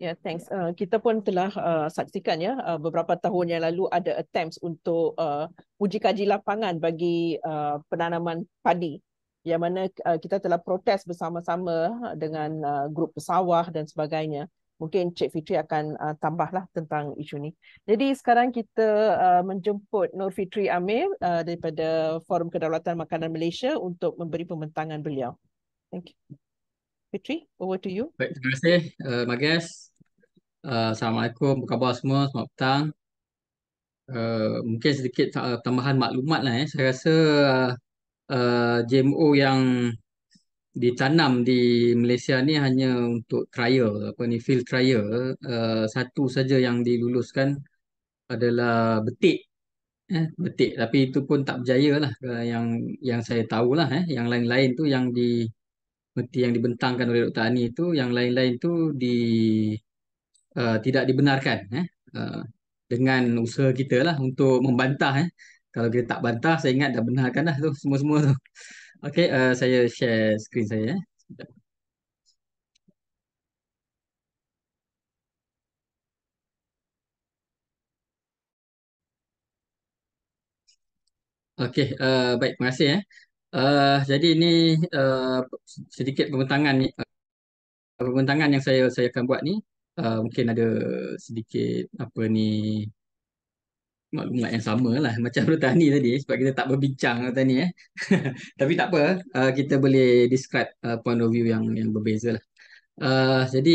yeah, thanks uh, kita pun telah uh, saksikan ya uh, beberapa tahun yang lalu ada attempts untuk uh, uji kaji lapangan bagi uh, penanaman padi yang mana uh, kita telah protes bersama-sama uh, dengan uh, grup pesawah dan sebagainya. Mungkin Cik Fitri akan uh, tambahlah tentang isu ini. Jadi sekarang kita uh, menjemput Nur Fitri Amir uh, daripada Forum Kedaulatan Makanan Malaysia untuk memberi pembentangan beliau. Thank you. Fitri, over to you. Baik, terima kasih, uh, Magas. Uh, Assalamualaikum, apa khabar semua? Selamat petang. Uh, mungkin sedikit uh, tambahan maklumat lah. Eh. Saya rasa uh, GMO eh, yang ditanam di Malaysia ni hanya untuk trial apa ni field trial uh, satu saja yang diluluskan adalah betik eh betik tapi itu pun tak berjaya lah uh, yang yang saya tahu lah. eh yang lain-lain tu yang di betik yang dibentangkan oleh Dr. Ani itu yang lain-lain tu di uh, tidak dibenarkan eh uh, dengan usaha kita lah untuk membantah eh kalau kita tak bantah saya ingat dah benarkan dah tu semua-semua tu Okay, uh, saya share screen saya eh okey uh, baik terima kasih eh uh, jadi ini uh, sedikit pembentangan ni uh, pembentangan yang saya saya akan buat ni Uh, mungkin ada sedikit apa ni maklumat yang sama lah macam Rutani tadi sebab kita tak berbincang Rutani eh. Tapi tak apa, uh, kita boleh describe uh, point of view yang yang berbeza lah. Uh, jadi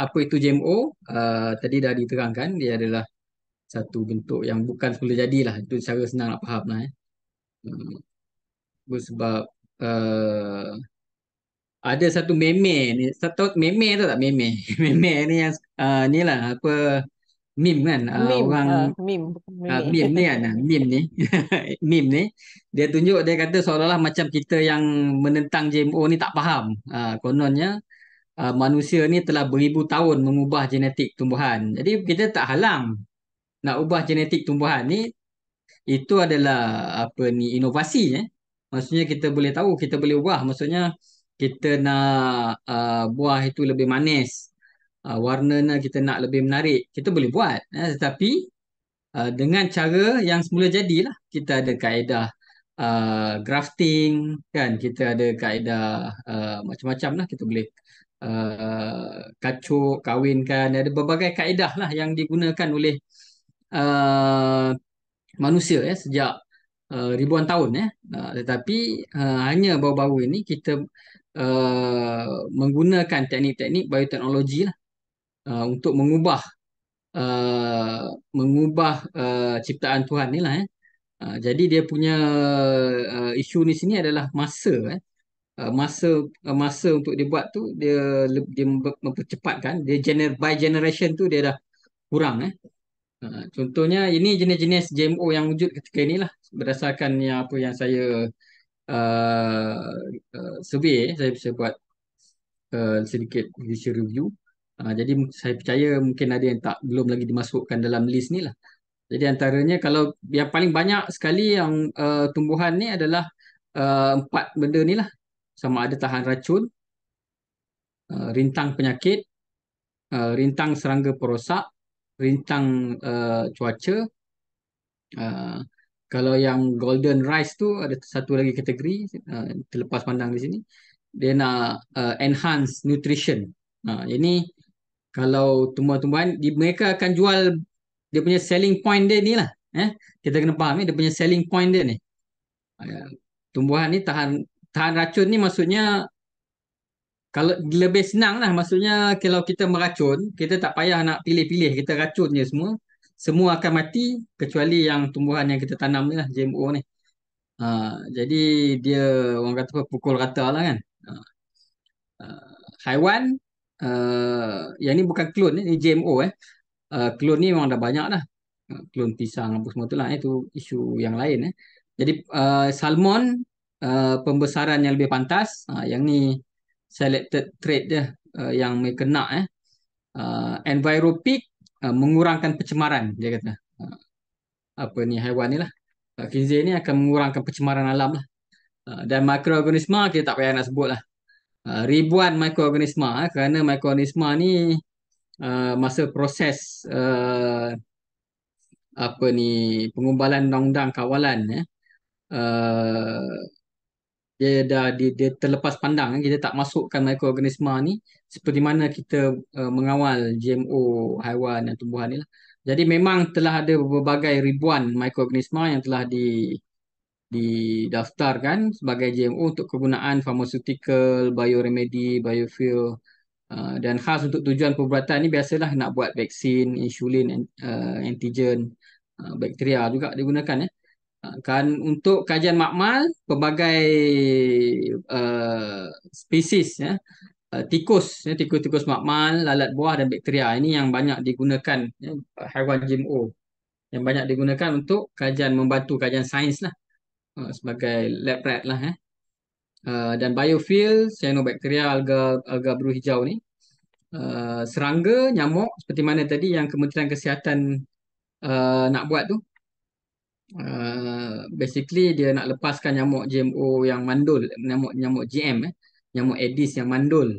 apa itu JMO? Uh, tadi dah diterangkan dia adalah satu bentuk yang bukan semula jadi lah. Itu secara senang nak faham lah eh. Uh, sebab uh, ada satu meme ni, satu meme tu tak meme. meme ni yang uh, ni lah apa mim kan mim, mim uh, mim ni kan? ah, mim ni mim ni dia tunjuk dia kata seolah-olah macam kita yang menentang GMO ni tak faham ah, kononnya ah, manusia ni telah beribu tahun mengubah genetik tumbuhan jadi kita tak halang nak ubah genetik tumbuhan ni itu adalah apa ni inovasi eh. maksudnya kita boleh tahu kita boleh ubah maksudnya kita nak buah itu lebih manis uh, ah, nak kita nak lebih menarik, kita boleh buat. Eh? Tetapi uh, dengan cara yang semula jadilah. Kita ada kaedah uh, grafting, kan? kita ada kaedah uh, macam-macam lah. Kita boleh uh, kacuk, kahwinkan. Ada berbagai kaedah lah yang digunakan oleh uh, manusia eh? sejak Uh, ribuan tahun ya, eh? uh, tetapi uh, hanya baru-baru ini kita uh, menggunakan teknik-teknik bioteknologi lah Uh, untuk mengubah uh, mengubah uh, ciptaan Tuhan ni lah eh. uh, jadi dia punya uh, isu ni sini adalah masa eh. uh, masa uh, masa untuk dia buat tu dia dia mempercepatkan dia gener by generation tu dia dah kurang eh. uh, contohnya ini jenis-jenis GMO yang wujud ketika lah berdasarkan yang apa yang saya uh, uh, survey eh. saya saya buat uh, sedikit research review Uh, jadi saya percaya mungkin ada yang tak belum lagi dimasukkan dalam list ni lah. Jadi antaranya kalau yang paling banyak sekali yang uh, tumbuhan ni adalah uh, empat benda ni lah. Sama ada tahan racun, uh, rintang penyakit, uh, rintang serangga perosak, rintang uh, cuaca. Uh, kalau yang golden rice tu ada satu lagi kategori uh, terlepas pandang di sini. Dia nak uh, enhance nutrition. Uh, ini kalau tumbuhan-tumbuhan di mereka akan jual dia punya selling point dia ni lah eh kita kena faham ni dia punya selling point dia ni tumbuhan ni tahan tahan racun ni maksudnya kalau lebih senang lah maksudnya kalau kita meracun kita tak payah nak pilih-pilih kita racun je semua semua akan mati kecuali yang tumbuhan yang kita tanam ni lah GMO ni ha, jadi dia orang kata apa pukul rata lah kan ha, ha haiwan uh, yang ni bukan klon ni GMO eh. Uh, eh, klon ni memang dah banyak dah. Klon eh, pisang apa semua tu lah. Itu isu yang lain. Eh. Jadi uh, salmon uh, pembesaran yang lebih pantas. Uh, yang ni selected trait je uh, yang mereka nak. Eh. Uh, enviropic uh, mengurangkan pencemaran dia kata. Uh, apa ni haiwan ni lah. Uh, Kinzei ni akan mengurangkan pencemaran alam lah. Uh, dan mikroorganisma kita tak payah nak sebut lah. Ha, ribuan mikroorganisma eh, kerana mikroorganisma ni uh, masa proses uh, apa ni pengumbalan undang-undang kawalan eh, uh, dia dah dia, dia terlepas pandang eh, kita tak masukkan mikroorganisma ni seperti mana kita uh, mengawal GMO haiwan dan tumbuhan ni lah. Jadi memang telah ada berbagai ribuan mikroorganisma yang telah di didaftarkan sebagai GMO untuk kegunaan pharmaceutical, bioremedy, biofuel uh, dan khas untuk tujuan perubatan ni biasalah nak buat vaksin, insulin, uh, antigen, uh, bakteria juga digunakan eh. Uh, kan untuk kajian makmal pelbagai uh, spesies ya uh, tikus ya tikus-tikus makmal lalat buah dan bakteria ini yang banyak digunakan ya, haiwan GMO yang banyak digunakan untuk kajian membantu kajian sains lah Uh, sebagai lab rat lah eh. Uh, dan biofil, cyanobacteria, alga alga beru hijau ni. Uh, serangga, nyamuk seperti mana tadi yang Kementerian Kesihatan uh, nak buat tu. Uh, basically dia nak lepaskan nyamuk GMO yang mandul, nyamuk nyamuk GM eh, nyamuk Aedes yang mandul.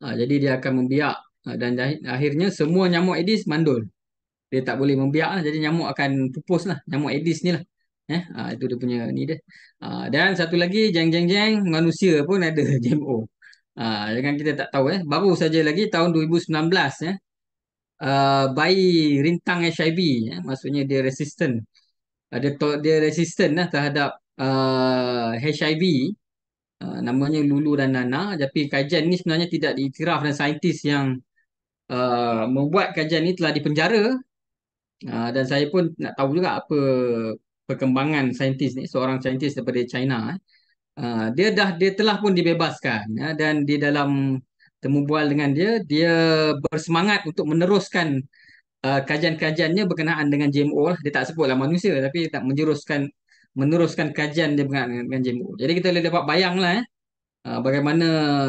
Uh, jadi dia akan membiak uh, dan akhirnya semua nyamuk Aedes mandul. Dia tak boleh membiak lah. jadi nyamuk akan pupus lah, nyamuk Aedes ni lah. Eh, ha, itu dia punya ni dia. Ha, dan satu lagi jeng jeng jeng manusia pun ada GMO. Ha, ah, jangan kita tak tahu eh. Baru saja lagi tahun 2019 eh. Uh, bayi rintang HIV ya, eh. maksudnya dia resistant ada uh, dia, dia resistant lah eh, terhadap uh, HIV uh, namanya Lulu dan Nana tapi kajian ni sebenarnya tidak diiktiraf dan saintis yang uh, membuat kajian ni telah dipenjara uh, dan saya pun nak tahu juga apa perkembangan saintis ni seorang saintis daripada China eh, ah, dia dah dia telah pun dibebaskan eh, dan di dalam temu bual dengan dia dia bersemangat untuk meneruskan uh, kajian-kajiannya berkenaan dengan GMO lah dia tak sebutlah manusia tapi tak menjuruskan meneruskan kajian dia berkenaan dengan GMO jadi kita boleh dapat bayanglah eh ah, bagaimana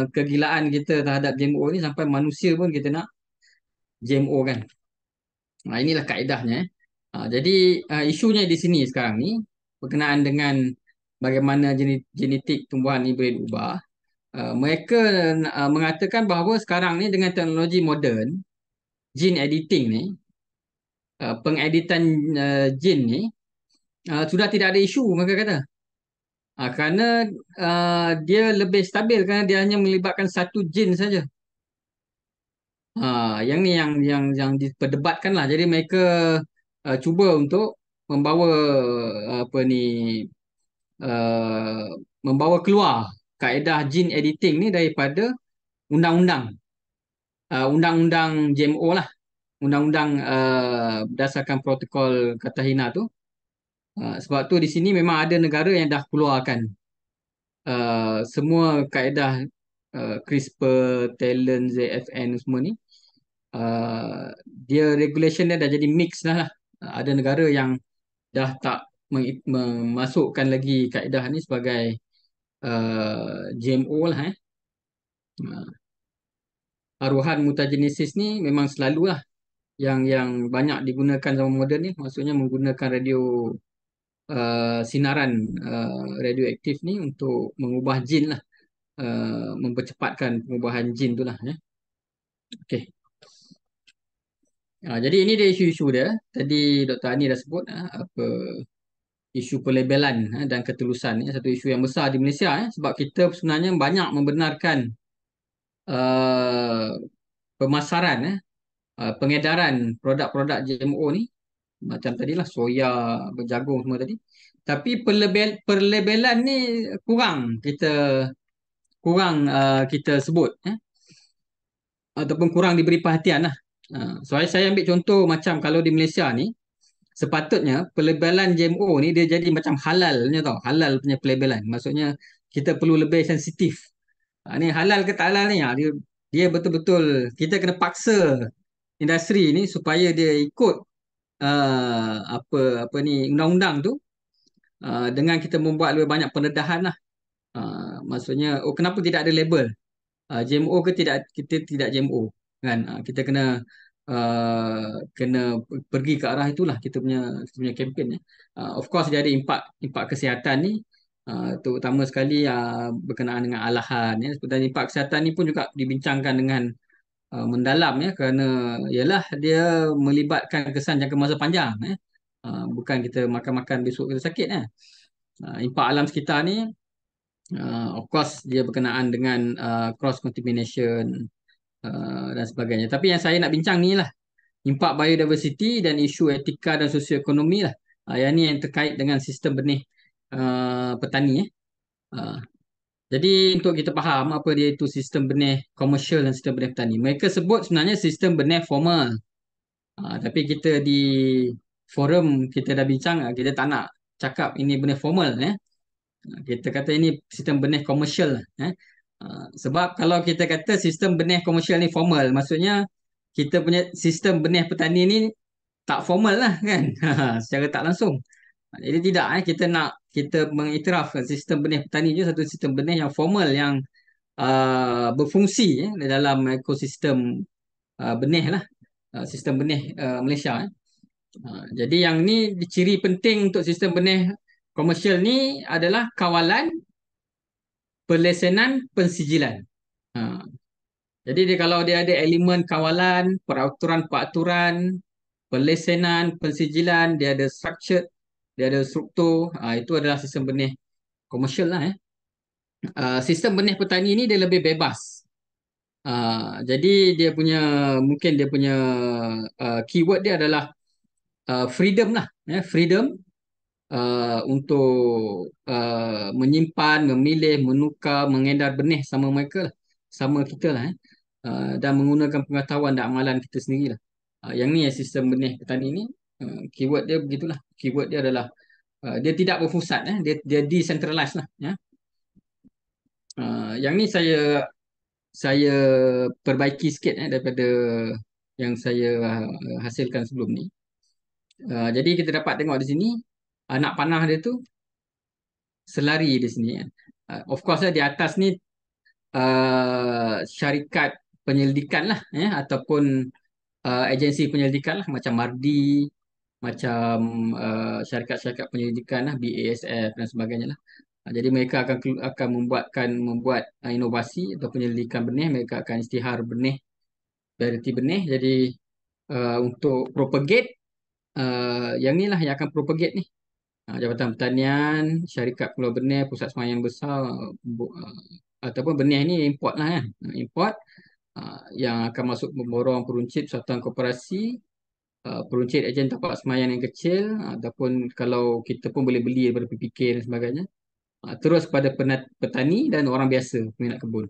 kegilaan kita terhadap GMO ni sampai manusia pun kita nak GMO kan. Nah inilah kaedahnya eh. Uh, jadi uh, isunya di sini sekarang ni berkenaan dengan bagaimana genetik tumbuhan ini boleh diubah. Uh, mereka uh, mengatakan bahawa sekarang ni dengan teknologi moden, gene editing ni, uh, pengeditan uh, gene ni, uh, sudah tidak ada isu mereka kata. Uh, kerana uh, dia lebih stabil kerana dia hanya melibatkan satu gene saja. Uh, yang ni yang yang yang diperdebatkan lah. Jadi mereka uh, cuba untuk membawa uh, apa ni uh, membawa keluar kaedah gene editing ni daripada undang-undang uh, undang-undang GMO lah undang-undang uh, berdasarkan protokol Cartagena tu uh, sebab tu di sini memang ada negara yang dah keluarkan uh, semua kaedah uh, CRISPR, Talent, ZFN semua ni uh, dia regulation dia dah jadi mix dah lah Eh, ada negara yang dah tak memasukkan lagi kaedah ni sebagai uh, eh, GMO lah eh. Uh, aruhan mutagenesis ni memang selalulah yang yang banyak digunakan zaman moden ni maksudnya menggunakan radio uh, sinaran uh, radioaktif ni untuk mengubah jin lah uh, mempercepatkan pengubahan jin tu lah eh. Okay. Ha, jadi ini dia isu-isu dia. Tadi Dr. Ani dah sebut ha, apa isu pelabelan ha, dan ketulusan. Ini satu isu yang besar di Malaysia eh, sebab kita sebenarnya banyak membenarkan uh, pemasaran, ha, eh, pengedaran produk-produk GMO ni macam tadilah soya, berjagung semua tadi. Tapi pelabel, perlabelan ni kurang kita kurang uh, kita sebut. Eh ataupun kurang diberi perhatian lah Ha, so saya ambil contoh macam kalau di Malaysia ni sepatutnya pelebelan JMO ni dia jadi macam halalnya tau. Halal punya pelebelan. Maksudnya kita perlu lebih sensitif. Ha, ni halal ke tak halal ni? Ha, dia, betul-betul kita kena paksa industri ni supaya dia ikut uh, apa apa ni undang-undang tu uh, dengan kita membuat lebih banyak pendedahan lah. Uh, maksudnya oh, kenapa tidak ada label? Uh, GMO ke tidak kita tidak GMO? kan ah, kita kena Uh, kena pergi ke arah itulah kita punya kita punya kempen ya. Uh, of course dia ada impak impak kesihatan ni uh, terutama sekali uh, berkenaan dengan alahan ya. Dan impak kesihatan ni pun juga dibincangkan dengan uh, mendalam ya kerana ialah dia melibatkan kesan jangka masa panjang ya. Uh, bukan kita makan-makan besok kita sakit ya. Uh, impak alam sekitar ni uh, of course dia berkenaan dengan uh, cross contamination uh, dan sebagainya. Tapi yang saya nak bincang ni lah. Impak biodiversiti dan isu etika dan sosio ekonomi lah. Uh, yang ni yang terkait dengan sistem benih uh, petani. Eh. Uh, jadi untuk kita faham apa dia itu sistem benih komersial dan sistem benih petani. Mereka sebut sebenarnya sistem benih formal. Uh, tapi kita di forum kita dah bincang, uh, kita tak nak cakap ini benih formal. Eh. Kita kata ini sistem benih komersial. Eh. Ha, sebab kalau kita kata sistem benih komersial ni formal, maksudnya kita punya sistem benih petani ni tak formal lah kan, ha, secara tak langsung. Ha, jadi tidak, eh. kita nak kita mengiktiraf sistem benih petani je satu sistem benih yang formal yang uh, berfungsi eh, dalam ekosistem uh, benih lah, uh, sistem benih uh, Malaysia. Eh. Uh, jadi yang ni ciri penting untuk sistem benih komersial ni adalah kawalan pelesenan pensijilan. Ha. Jadi dia kalau dia ada elemen kawalan, peraturan-peraturan, pelesenan, pensijilan, dia ada structured, dia ada struktur, ha, itu adalah sistem benih komersial lah eh. Uh, sistem benih petani ni dia lebih bebas. Uh, jadi dia punya mungkin dia punya uh, keyword dia adalah uh, freedom lah, yeah, freedom uh, untuk uh, menyimpan, memilih, menukar, mengedar benih sama mereka lah. Sama kita lah. Eh. Uh, dan menggunakan pengetahuan dan amalan kita sendiri lah. Uh, yang ni sistem benih petani ni, uh, keyword dia begitulah. Keyword dia adalah, uh, dia tidak berfusat. Eh. Dia, dia decentralized lah. Yeah. Uh, yang ni saya saya perbaiki sikit eh, daripada yang saya uh, hasilkan sebelum ni. Uh, jadi kita dapat tengok di sini anak panah dia tu selari di sini kan. Uh, of course lah di atas ni uh, syarikat penyelidikan lah ya eh, ataupun uh, agensi penyelidikan lah macam Mardi, macam uh, syarikat-syarikat penyelidikan lah BASF dan sebagainya lah. Uh, jadi mereka akan akan membuatkan membuat uh, inovasi atau penyelidikan benih, mereka akan istihar benih variety benih. Jadi uh, untuk propagate uh, yang lah yang akan propagate ni Ah, Jabatan Pertanian, Syarikat Pulau Benih, Pusat Semayan Besar ah, ataupun benih ni import lah kan. Ah, import yang akan masuk memborong peruncit persatuan koperasi, peruncit agen tapak semayan yang kecil ataupun kalau kita pun boleh beli daripada PPK dan sebagainya. Terus kepada petani dan orang biasa, peminat kebun.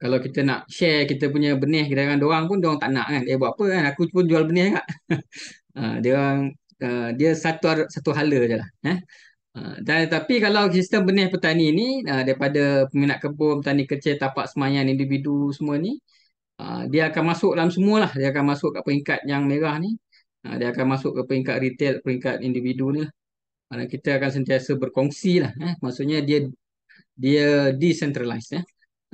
Kalau kita nak share kita punya benih dengan orang pun, orang tak nak kan. Eh buat apa kan, aku pun jual benih kan. dia orang Ah, dia satu satu hala je lah. Eh? Uh, tapi kalau sistem benih petani ni uh, daripada peminat kebun, petani kecil, tapak semayan, individu semua ni uh, dia akan masuk dalam semua lah. Dia akan masuk ke peringkat yang merah ni. Uh, dia akan masuk ke peringkat retail, peringkat individu ni lah. Uh, kita akan sentiasa berkongsi lah. Eh? Maksudnya dia dia decentralized. Eh?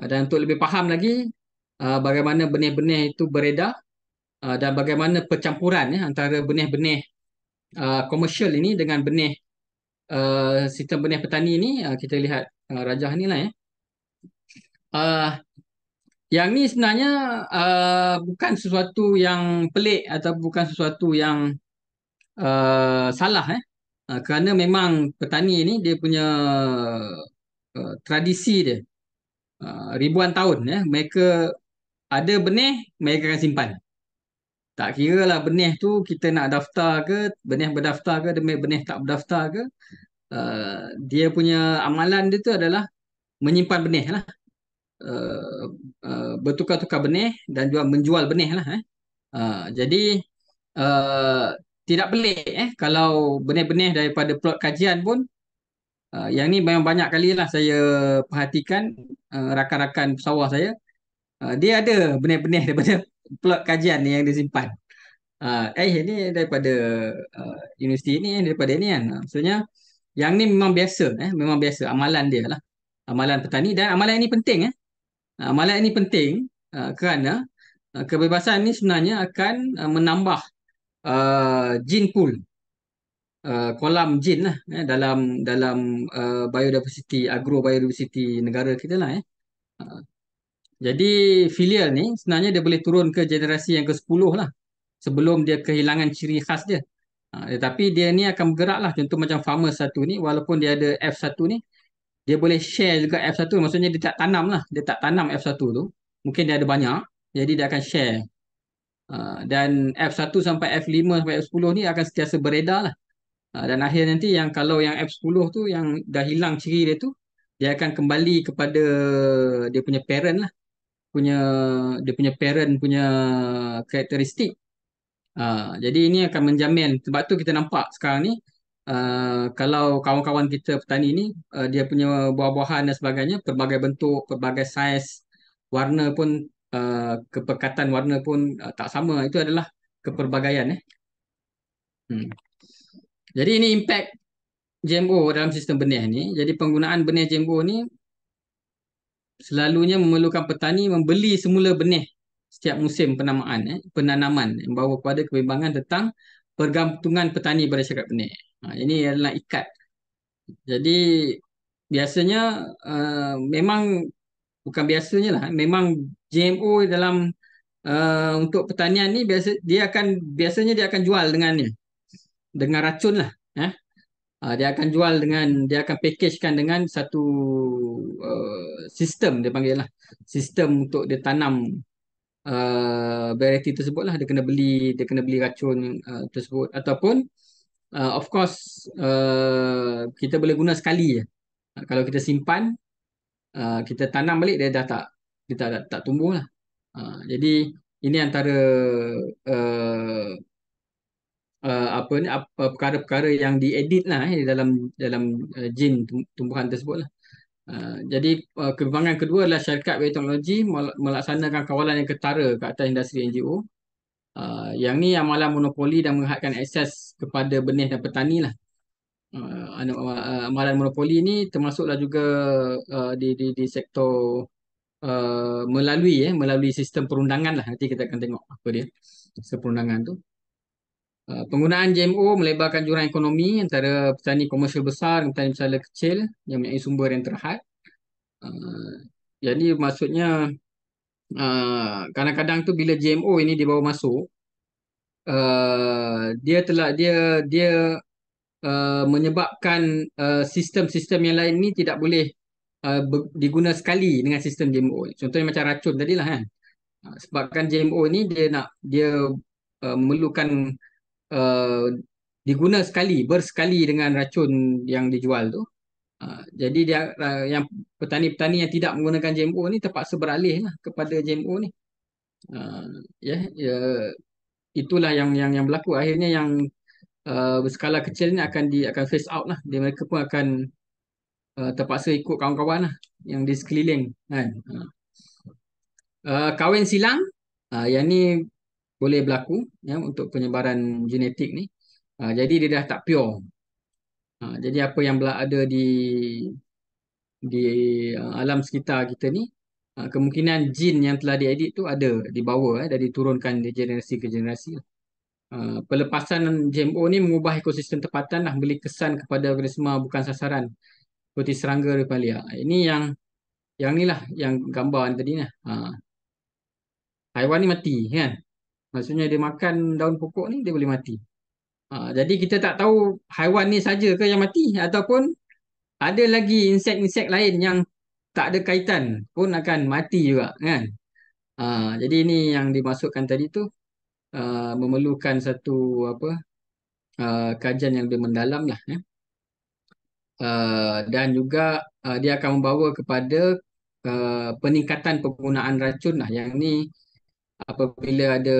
Uh, dan untuk lebih faham lagi uh, bagaimana benih-benih itu beredar uh, dan bagaimana percampuran eh, antara benih-benih Ah, komersial uh, ini dengan benih uh, sistem benih petani ini uh, kita lihat uh, rajah ni lah ya. Uh, yang ni sebenarnya uh, bukan sesuatu yang pelik atau bukan sesuatu yang uh, salah eh. Uh, kerana memang petani ini dia punya uh, tradisi dia uh, ribuan tahun ya. Mereka ada benih mereka akan simpan. Tak kira lah benih tu kita nak daftar ke, benih berdaftar ke, demi benih tak berdaftar ke. Uh, dia punya amalan dia tu adalah menyimpan benih lah. Uh, uh, bertukar-tukar benih dan juga menjual benih lah. Eh. Uh, jadi uh, tidak pelik eh, kalau benih-benih daripada plot kajian pun uh, yang ni banyak banyak kali lah saya perhatikan uh, rakan-rakan pesawah saya uh, dia ada benih-benih daripada plot kajian ni yang dia simpan. Uh, eh ini daripada uh, universiti ni daripada ni kan. Maksudnya yang ni memang biasa eh memang biasa amalan dia lah. Amalan petani dan amalan ini penting eh. Ah, amalan ini penting uh, kerana uh, kebebasan ni sebenarnya akan uh, menambah uh, gene pool Uh, kolam jin lah eh, dalam dalam uh, biodiversity agro biodiversity negara kita lah eh. Uh, jadi filial ni sebenarnya dia boleh turun ke generasi yang ke-10 lah sebelum dia kehilangan ciri khas dia. Ha, tetapi dia ni akan bergerak lah. Contoh macam farmer satu ni walaupun dia ada F1 ni dia boleh share juga F1 maksudnya dia tak tanam lah. Dia tak tanam F1 tu. Mungkin dia ada banyak jadi dia akan share. Ha, dan F1 sampai F5 sampai F10 ni akan setiasa beredar lah. Ha, dan akhir nanti yang kalau yang F10 tu yang dah hilang ciri dia tu dia akan kembali kepada dia punya parent lah punya dia punya parent punya karakteristik. Uh, jadi ini akan menjamin sebab tu kita nampak sekarang ni uh, kalau kawan-kawan kita petani ni uh, dia punya buah-buahan dan sebagainya pelbagai bentuk, pelbagai saiz, warna pun uh, kepekatan warna pun uh, tak sama. Itu adalah keperbagaian eh. Hmm. Jadi ini impact GMO dalam sistem benih ni. Jadi penggunaan benih GMO ni selalunya memerlukan petani membeli semula benih setiap musim penamaan, eh, penanaman yang eh, bawa kepada kebimbangan tentang pergantungan petani pada syarikat benih. Ha, ini adalah ikat. Jadi biasanya uh, memang bukan biasanya lah, memang GMO dalam uh, untuk pertanian ni biasa dia akan biasanya dia akan jual dengan dengan racun lah. Eh uh, dia akan jual dengan dia akan packagekan dengan satu uh, sistem dia panggil lah sistem untuk dia tanam uh, variety tersebut lah dia kena beli dia kena beli racun uh, tersebut ataupun uh, of course uh, kita boleh guna sekali je. Uh, kalau kita simpan uh, kita tanam balik dia dah tak kita tak, tak tumbuh lah uh, jadi ini antara uh, uh, apa ni apa uh, perkara-perkara yang diedit lah eh, dalam dalam uh, jin tumbuhan tersebut lah. Uh, jadi uh, kebimbangan kedua adalah syarikat bioteknologi melaksanakan kawalan yang ketara ke atas industri NGO. Uh, yang ni amalan monopoli dan menghadkan akses kepada benih dan petani lah. Uh, uh, uh, amalan monopoli ni termasuklah juga uh, di, di, di sektor uh, melalui eh, melalui sistem perundangan lah. Nanti kita akan tengok apa dia perundangan tu. Uh, penggunaan JMO melebarkan jurang ekonomi antara petani komersial besar dan petani besar kecil yang mempunyai sumber yang terhad. Uh, jadi maksudnya uh, kadang-kadang tu bila JMO ini dibawa masuk uh, dia telah dia dia uh, menyebabkan uh, sistem-sistem yang lain ni tidak boleh uh, diguna sekali dengan sistem JMO. Contohnya macam racun tadilah kan. Uh, sebabkan GMO ni dia nak dia uh, memerlukan Uh, diguna sekali bersekali dengan racun yang dijual tu. Uh, jadi dia uh, yang petani-petani yang tidak menggunakan GMO ni terpaksa beralih lah kepada GMO ni. Uh, ya yeah, yeah, itulah yang yang yang berlaku akhirnya yang uh, berskala kecil ni akan di akan face out lah. Dia mereka pun akan uh, terpaksa ikut kawan-kawan lah yang di sekeliling kan. Uh, uh kawin silang uh, yang ni boleh berlaku ya untuk penyebaran genetik ni. Ha, jadi dia dah tak pure. Ha, jadi apa yang belah ada di di uh, alam sekitar kita ni uh, kemungkinan gen yang telah diedit tu ada di bawah eh, dan diturunkan di generasi ke generasi. Uh, pelepasan GMO ni mengubah ekosistem tempatan lah beli kesan kepada organisma bukan sasaran seperti serangga daripada liar. Ini yang yang ni lah yang gambar tadi ni. Uh, haiwan ni mati kan. Maksudnya dia makan daun pokok ni dia boleh mati. Ha, jadi kita tak tahu haiwan ni saja ke yang mati ataupun ada lagi insek-insek lain yang tak ada kaitan pun akan mati juga kan. Ha, jadi ini yang dimasukkan tadi tu uh, memerlukan satu apa uh, kajian yang lebih mendalam lah. Eh. Uh, dan juga uh, dia akan membawa kepada uh, peningkatan penggunaan racun lah yang ni apabila ada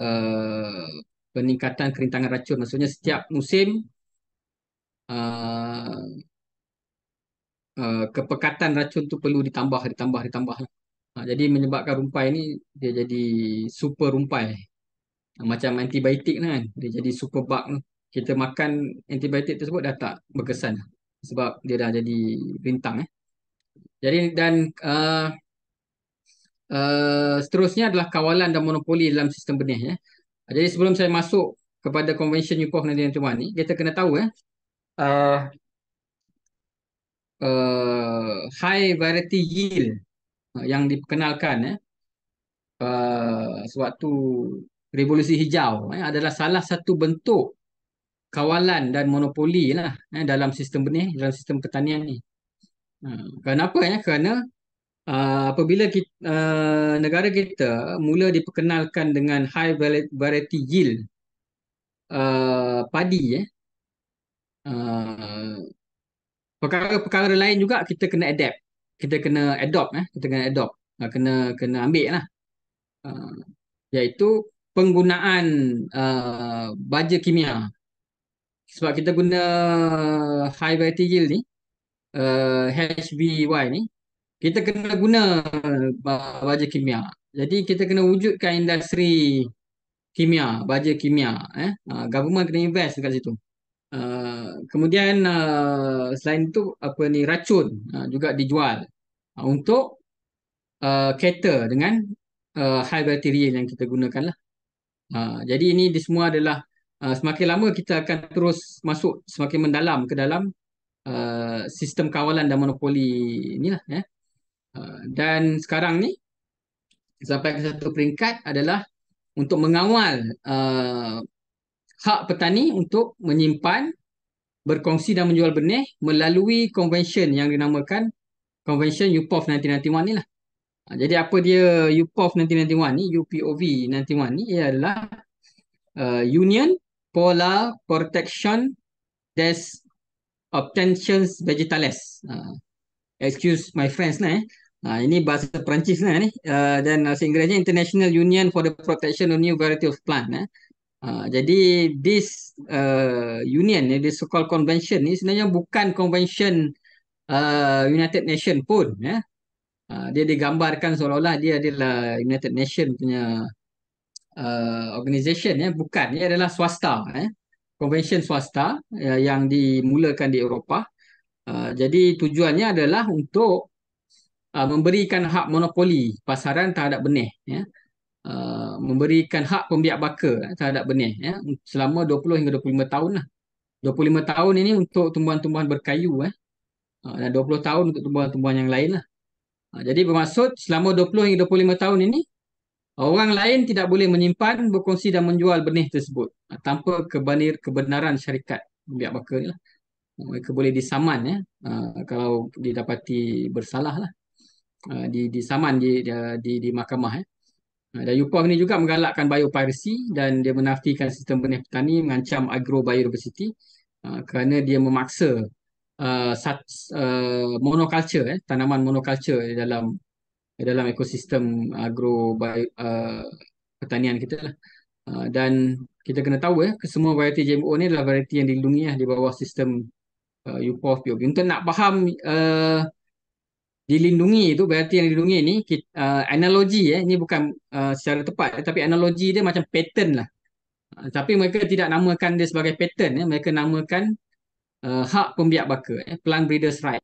uh, peningkatan kerintangan racun maksudnya setiap musim uh, uh, kepekatan racun tu perlu ditambah ditambah ditambah uh, jadi menyebabkan rumpai ni dia jadi super rumpai macam antibiotik kan dia jadi super bug kita makan antibiotik tersebut dah tak berkesan sebab dia dah jadi rintang eh. jadi dan uh, uh, seterusnya adalah kawalan dan monopoli dalam sistem benih ya. Eh, jadi sebelum saya masuk kepada convention Yukoh 1991 ini kita kena tahu ya. Uh, uh, high variety yield yang diperkenalkan ya. Uh, sewaktu revolusi hijau ya, adalah salah satu bentuk kawalan dan monopoli lah ya, dalam sistem benih dalam sistem pertanian ni. Uh, kenapa ya? Kerana Ah, apabila kita, uh, negara kita mula diperkenalkan dengan high variety yield uh, padi eh, uh, perkara-perkara lain juga kita kena adapt kita kena adopt eh kita kena adopt uh, kena kena ambil lah uh, iaitu penggunaan uh, baja kimia sebab kita guna high variety yield ni uh, HBY ni kita kena guna baja kimia. Jadi kita kena wujudkan industri kimia, baja kimia. Eh? Uh, government kena invest dekat situ. Uh, kemudian uh, selain itu apa ni racun uh, juga dijual uh, untuk uh, cater dengan uh, high material yang kita gunakan lah. Uh, jadi ini di semua adalah uh, semakin lama kita akan terus masuk semakin mendalam ke dalam uh, sistem kawalan dan monopoli inilah. Eh? Ah, dan sekarang ni sampai ke satu peringkat adalah untuk mengawal uh, hak petani untuk menyimpan, berkongsi dan menjual benih melalui konvensyen yang dinamakan konvensyen UPOV 1991 ni lah. Uh, jadi apa dia UPOV 1991 ni, UPOV 1991 ni ia adalah uh, Union Polar Protection des Obtentions Vegetales. Uh, excuse my friends lah eh. Ha, ini bahasa Perancis lah ni. Eh. Uh, dan bahasa Inggerisnya International Union for the Protection of New Variety of Plant. Eh. Uh, jadi this uh, union, eh, this so-called convention ni sebenarnya bukan convention uh, United Nations pun. Eh. Uh, dia digambarkan seolah-olah dia adalah United Nations punya uh, organisation. Eh. Bukan, dia adalah swasta. Eh. Convention swasta eh, yang dimulakan di Eropah. Ah, jadi tujuannya adalah untuk uh, memberikan hak monopoli pasaran terhadap benih ya. Uh, memberikan hak pembiak baka eh, terhadap benih ya selama 20 hingga 25 tahun lah. 25 tahun ini untuk tumbuhan-tumbuhan berkayu eh. Uh, dan 20 tahun untuk tumbuhan-tumbuhan yang lain lah. Uh, jadi bermaksud selama 20 hingga 25 tahun ini orang lain tidak boleh menyimpan, berkongsi dan menjual benih tersebut uh, tanpa kebenir, kebenaran syarikat pembiak baka ni lah mereka boleh disaman ya ah, kalau didapati bersalah lah ah, di disaman di di, di, di mahkamah ya. Uh, dan UPOF ini juga menggalakkan biopiracy dan dia menafikan sistem benih petani mengancam agro biodiversity kerana dia memaksa uh, uh, monoculture eh, tanaman monoculture dalam dalam ekosistem agro bio, uh, pertanian kita lah. Uh, dan kita kena tahu ya, eh, semua variety GMO ni adalah variety yang dilindungi ya, di bawah sistem uh, UPO of POB. Untuk nak faham uh, dilindungi itu berarti yang dilindungi ni uh, analogi eh ni bukan uh, secara tepat eh, tapi analogi dia macam pattern lah. Uh, tapi mereka tidak namakan dia sebagai pattern eh mereka namakan uh, hak pembiak baka eh plant breeders right.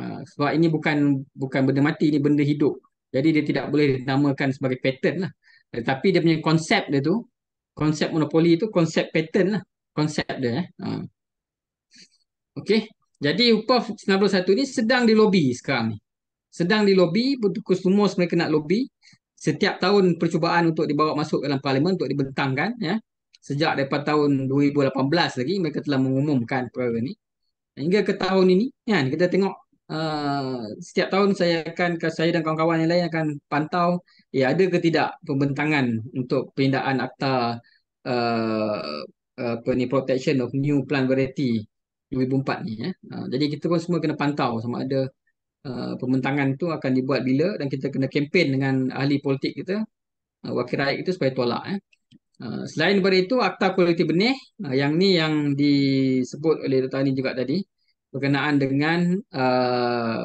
Uh, sebab ini bukan bukan benda mati ini benda hidup. Jadi dia tidak boleh dinamakan sebagai pattern lah. Tetapi dia punya konsep dia tu, konsep monopoli itu konsep pattern lah. Konsep dia eh. Uh. Okey. Jadi UPAF 91 ni sedang di lobby sekarang ni. Sedang di lobby, betul-betul semua mereka nak lobby. Setiap tahun percubaan untuk dibawa masuk dalam parlimen untuk dibentangkan. Ya. Sejak daripada tahun 2018 lagi, mereka telah mengumumkan perkara ni. Hingga ke tahun ini, ya, kita tengok uh, setiap tahun saya akan saya dan kawan-kawan yang lain akan pantau ya, ada ke tidak pembentangan untuk perindahan akta uh, apa ni, protection of new plant variety 2024 ni. Eh. Uh, jadi kita pun semua kena pantau sama ada uh, ah, pembentangan tu akan dibuat bila dan kita kena kempen dengan ahli politik kita, uh, wakil rakyat kita supaya tolak. Eh. Uh, selain daripada itu, Akta Kualiti Benih uh, yang ni yang disebut oleh Dr. Ani juga tadi berkenaan dengan uh,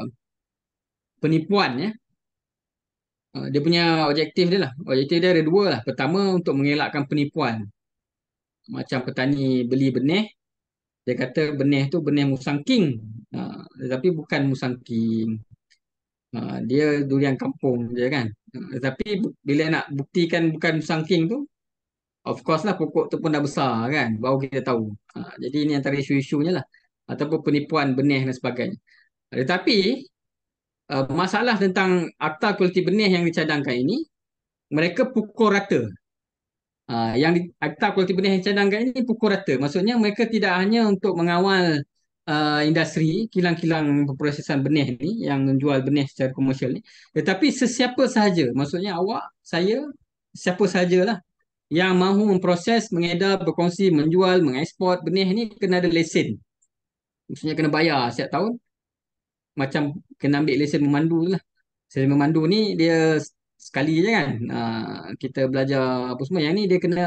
penipuan ya. Uh, dia punya objektif dia lah. Objektif dia ada dua lah. Pertama, untuk mengelakkan penipuan. Macam petani beli benih dia kata benih tu benih musang king uh, ha, tapi bukan musang king uh, dia durian kampung dia kan uh, ha, tapi bila nak buktikan bukan musang king tu of course lah pokok tu pun dah besar kan baru kita tahu uh, jadi ini antara isu-isunya lah ataupun penipuan benih dan sebagainya tetapi uh, masalah tentang akta kualiti benih yang dicadangkan ini mereka pukul rata Uh, yang di, Akta Kualiti Benih yang cadangkan ini pukul rata. Maksudnya mereka tidak hanya untuk mengawal uh, industri, kilang-kilang pemprosesan benih ni yang menjual benih secara komersial ni. Tetapi sesiapa sahaja, maksudnya awak, saya, siapa sahajalah yang mahu memproses, mengedar, berkongsi, menjual, mengekspor benih ni kena ada lesen. Maksudnya kena bayar setiap tahun. Macam kena ambil lesen memandu lah. Lesen memandu ni dia sekali je kan uh, kita belajar apa semua yang ni dia kena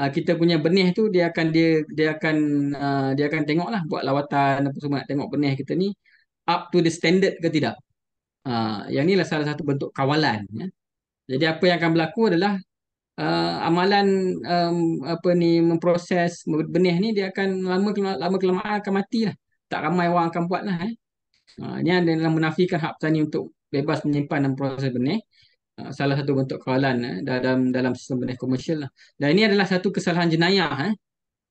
uh, kita punya benih tu dia akan dia dia akan uh, dia akan tengok lah buat lawatan apa semua nak tengok benih kita ni up to the standard ke tidak uh, yang ni lah salah satu bentuk kawalan ya. jadi apa yang akan berlaku adalah uh, amalan um, apa ni memproses benih ni dia akan lama lama kelamaan akan mati lah tak ramai orang akan buat lah eh. Uh, ini adalah menafikan hak petani untuk bebas menyimpan dan proses benih. Ah, salah satu bentuk kekalan eh, dalam dalam sistem benih komersial lah. Dan ini adalah satu kesalahan jenayah. Eh.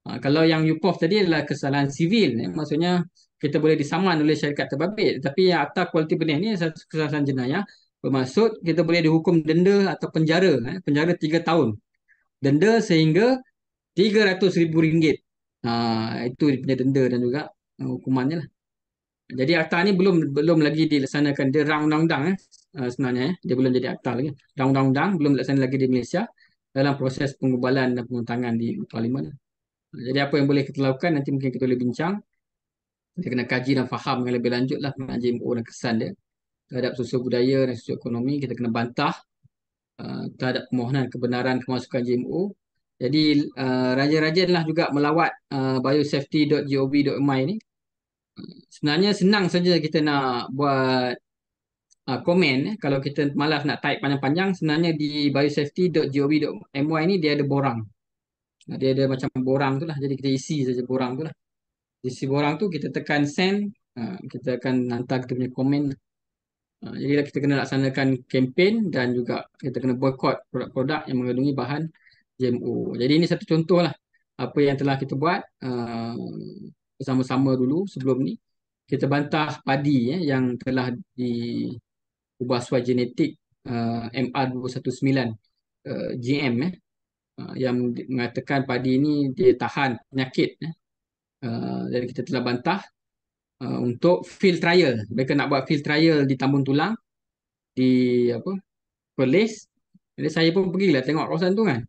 Ha, kalau yang UPOF tadi adalah kesalahan sivil. Eh. Maksudnya kita boleh disaman oleh syarikat terbabit. Tapi yang atas kualiti benih ini satu kesalahan jenayah. Bermaksud kita boleh dihukum denda atau penjara. Eh. Penjara 3 tahun. Denda sehingga RM300,000. Ha, ah, itu punya denda dan juga eh, hukumannya lah. Jadi akta ni belum belum lagi dilaksanakan. Dia rang undang-undang. Eh. Ah, sebenarnya eh. dia belum jadi akta lagi. Undang-undang belum dilaksanakan lagi di Malaysia dalam proses pengubalan dan pengutangan di parlimen. Jadi apa yang boleh kita lakukan nanti mungkin kita boleh bincang. Kita kena kaji dan faham yang lebih lanjut lah mengenai MO dan kesan dia terhadap sosial budaya dan sosial ekonomi kita kena bantah uh, terhadap permohonan kebenaran kemasukan GMO jadi uh, ah, rajin lah juga melawat uh, biosafety.gov.my ni sebenarnya senang saja kita nak buat uh, komen eh, kalau kita malas nak type panjang-panjang sebenarnya di biosafety.gov.my ni dia ada borang. Ah, dia ada macam borang tu lah. Jadi kita isi saja borang tu lah. Isi borang tu kita tekan send. Uh, kita akan hantar kita punya komen. Uh, jadi kita kena laksanakan kempen dan juga kita kena boycott produk-produk yang mengandungi bahan GMO. Jadi ini satu contoh lah apa yang telah kita buat bersama-sama dulu sebelum ni. Kita bantah padi eh, yang telah di ubah suai genetik uh, MR219 uh, GM eh, uh, yang mengatakan padi ini dia tahan penyakit eh. uh, dan kita telah bantah uh, untuk field trial mereka nak buat field trial di tambun tulang di apa Perlis jadi saya pun pergi lah tengok kawasan tu kan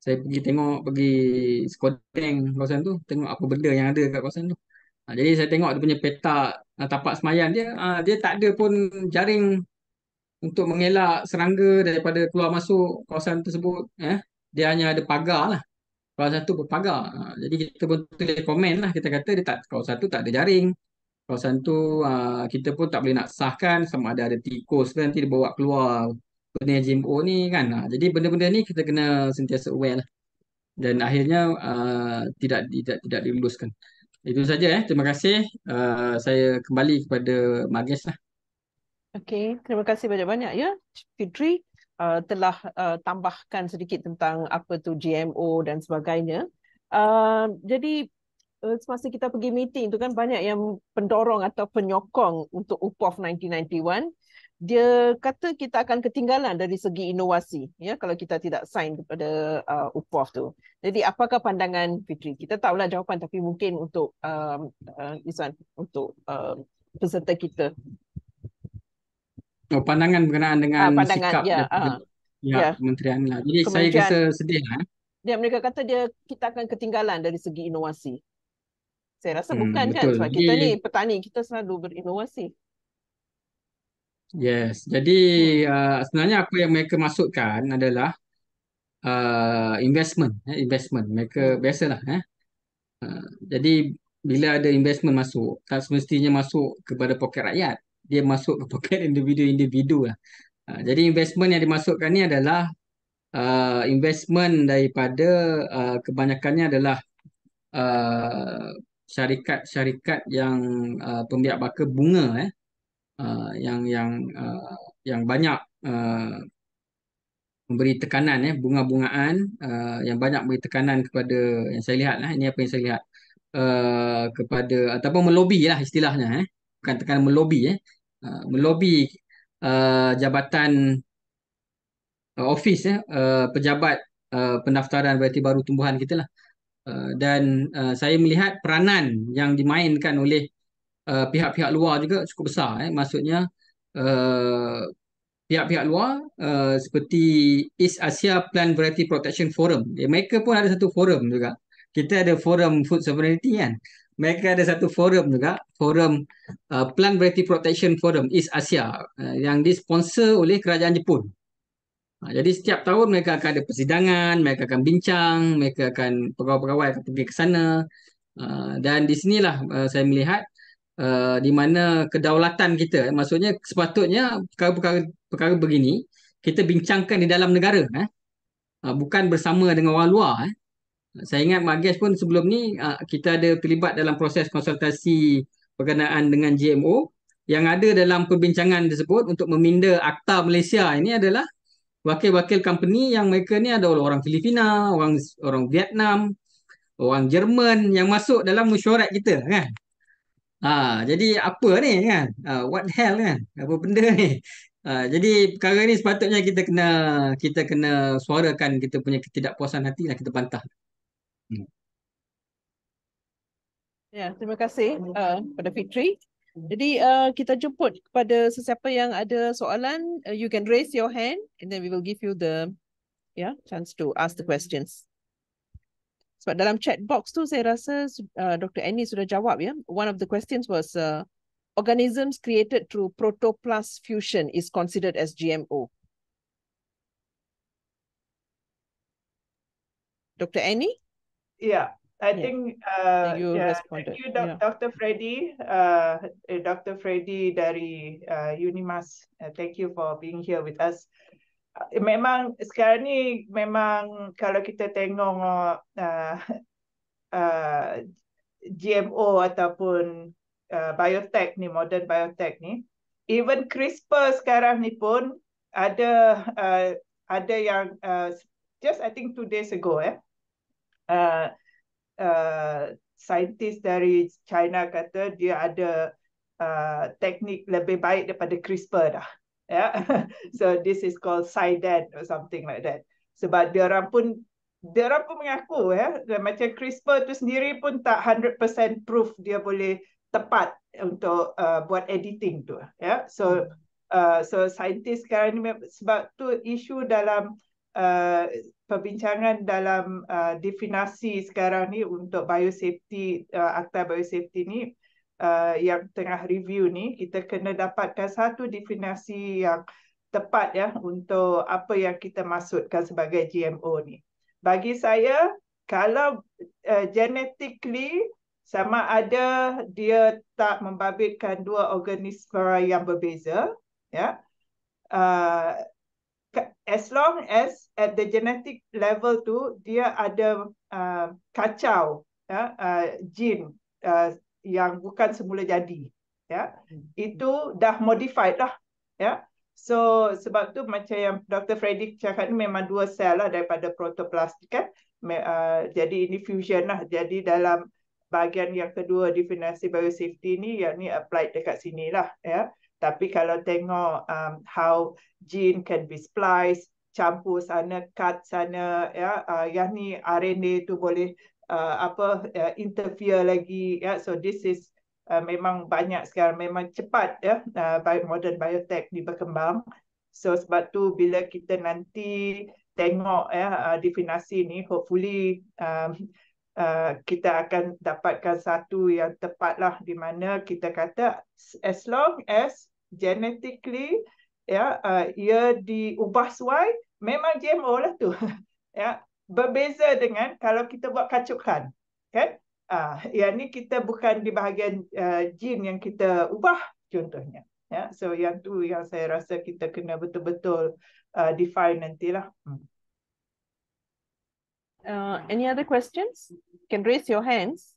saya pergi tengok pergi skodeng kawasan tu tengok apa benda yang ada kat kawasan tu uh, Ha, jadi saya tengok dia punya peta ha, tapak semayan dia, ha, dia tak ada pun jaring untuk mengelak serangga daripada keluar masuk kawasan tersebut. Eh. Dia hanya ada pagar lah. Kawasan tu berpagar. Ha, jadi kita pun tulis komen lah. Kita kata dia tak, kawasan tu tak ada jaring. Kawasan tu ha, kita pun tak boleh nak sahkan sama ada ada tikus ke nanti dia bawa keluar benda GMO ni kan. Ha, jadi benda-benda ni kita kena sentiasa aware lah. Dan akhirnya uh, tidak tidak tidak diluluskan. Itu saja eh. Terima kasih. Uh, saya kembali kepada Magis lah. Okey, terima kasih banyak-banyak ya. Fitri uh, telah uh, tambahkan sedikit tentang apa tu GMO dan sebagainya. Uh, jadi uh, semasa kita pergi meeting tu kan banyak yang pendorong atau penyokong untuk UPOF 1991 dia kata kita akan ketinggalan dari segi inovasi ya kalau kita tidak sign kepada uh, UPOF tu. Jadi apakah pandangan Fitri? Kita tak tahulah jawapan tapi mungkin untuk um, uh, Izan untuk um, peserta kita. Oh, pandangan berkenaan dengan uh, pandangan, sikap ya, dari, uh, ah. ya, kementerian. Lah. Jadi kementerian, saya rasa sedih. Lah. Dia, eh. ya, mereka kata dia kita akan ketinggalan dari segi inovasi. Saya rasa hmm, bukan kan? betul. kan sebab Jadi, kita ni petani kita selalu berinovasi. Yes. Jadi hmm. uh, sebenarnya apa yang mereka masukkan adalah uh, investment, eh, investment. Mereka hmm. biasalah eh. Uh, jadi bila ada investment masuk, tak semestinya masuk kepada poket rakyat. Dia masuk ke poket individu-individu lah. Uh, jadi investment yang dimasukkan ni adalah uh, investment daripada uh, kebanyakannya adalah uh, syarikat-syarikat yang uh, pembiak baka bunga eh uh, yang yang uh, yang banyak uh, memberi tekanan ya eh, bunga-bungaan uh, yang banyak memberi tekanan kepada yang saya lihat lah ini apa yang saya lihat uh, kepada ataupun melobi lah istilahnya eh bukan tekanan melobi eh uh, melobi uh, jabatan uh, office ya eh, uh, pejabat uh, pendaftaran berarti baru tumbuhan kita lah Uh, dan uh, saya melihat peranan yang dimainkan oleh Eh, pihak-pihak uh, luar juga cukup besar eh maksudnya eh, pihak-pihak uh, luar uh, seperti East Asia Plant Variety Protection Forum eh, mereka pun ada satu forum juga kita ada forum food sovereignty kan mereka ada satu forum juga forum uh, plant variety protection forum East Asia uh, yang disponsor oleh kerajaan Jepun uh, jadi setiap tahun mereka akan ada persidangan mereka akan bincang mereka akan pegawai-pegawai akan pergi ke sana Uh, dan di sinilah uh, saya melihat uh, di mana kedaulatan kita maksudnya sepatutnya perkara-perkara perkara begini kita bincangkan di dalam negara eh uh, bukan bersama dengan orang luar eh saya ingat Magis pun sebelum ni uh, kita ada terlibat dalam proses konsultasi berkenaan dengan GMO yang ada dalam perbincangan tersebut untuk meminda akta Malaysia ini adalah wakil-wakil company yang mereka ni ada orang Filipina, orang orang Vietnam, orang Jerman yang masuk dalam mesyuarat kita kan. Ha, jadi apa ni kan? Ha, what hell kan? Apa benda ni? Ha, jadi perkara ni sepatutnya kita kena kita kena suarakan kita punya ketidakpuasan hati lah kita pantah. Hmm. Ya, terima kasih uh, kepada Fitri. Jadi uh, kita jemput kepada sesiapa yang ada soalan, uh, you can raise your hand and then we will give you the yeah chance to ask the questions. Sebab dalam chat box tu saya rasa uh, Dr. Annie sudah jawab ya. One of the questions was uh, organisms created through protoplast fusion is considered as GMO. Dr. Annie? Yeah, I yeah. think uh, you yeah, responded. Thank you, Do yeah. Dr. Freddy. Uh, eh, Dr. Freddy dari uh, Unimas. Uh, thank you for being here with us. Eh, memang sekarang ni memang kalau kita tengok uh, uh, GMO ataupun uh, biotech ni modern biotech ni even CRISPR sekarang ni pun ada uh, ada yang uh, just I think two days ago eh uh, uh, scientist dari China kata dia ada uh, teknik lebih baik daripada CRISPR dah yeah so this is called sided or something like that sebab dia orang pun dia orang pun mengaku ya yeah? macam crispr tu sendiri pun tak 100% proof dia boleh tepat untuk uh, buat editing tu ya yeah? so hmm. uh, so scientist sekarang ni sebab tu isu dalam Uh, perbincangan dalam uh, definasi sekarang ni untuk biosafety uh, akta biosafety ni uh, uh, yang tengah review ni kita kena dapatkan satu definisi yang tepat ya untuk apa yang kita maksudkan sebagai GMO ni. Bagi saya kalau uh, genetically sama ada dia tak membabitkan dua organisme yang berbeza ya uh, as long as at the genetic level tu dia ada uh, kacau ya uh, gene uh, yang bukan semula jadi ya hmm. itu dah modified lah ya so sebab tu macam yang Dr Fredrik cakap ni memang dua sel lah daripada protoplastik kan uh, jadi ini fusion lah jadi dalam bahagian yang kedua definisi biosafety ni yang ni applied dekat sini lah ya tapi kalau tengok um, how gene can be spliced campur sana cut sana ya uh, yang ni RNA tu boleh uh, apa uh, interfere lagi ya yeah? so this is uh, memang banyak sekarang memang cepat ya yeah? uh, modern biotech ni berkembang so sebab tu bila kita nanti tengok ya uh, definasi ni hopefully um, Uh, kita akan dapatkan satu yang tepatlah di mana kita kata as long as genetically ya yeah, uh, ia diubah suai memang GMO lah tu ya yeah, berbeza dengan kalau kita buat kacukan kan ah uh, yang ni kita bukan di bahagian uh, gene yang kita ubah contohnya ya yeah? so yang tu yang saya rasa kita kena betul-betul uh, define nantilah hmm. uh, any other questions you can raise your hands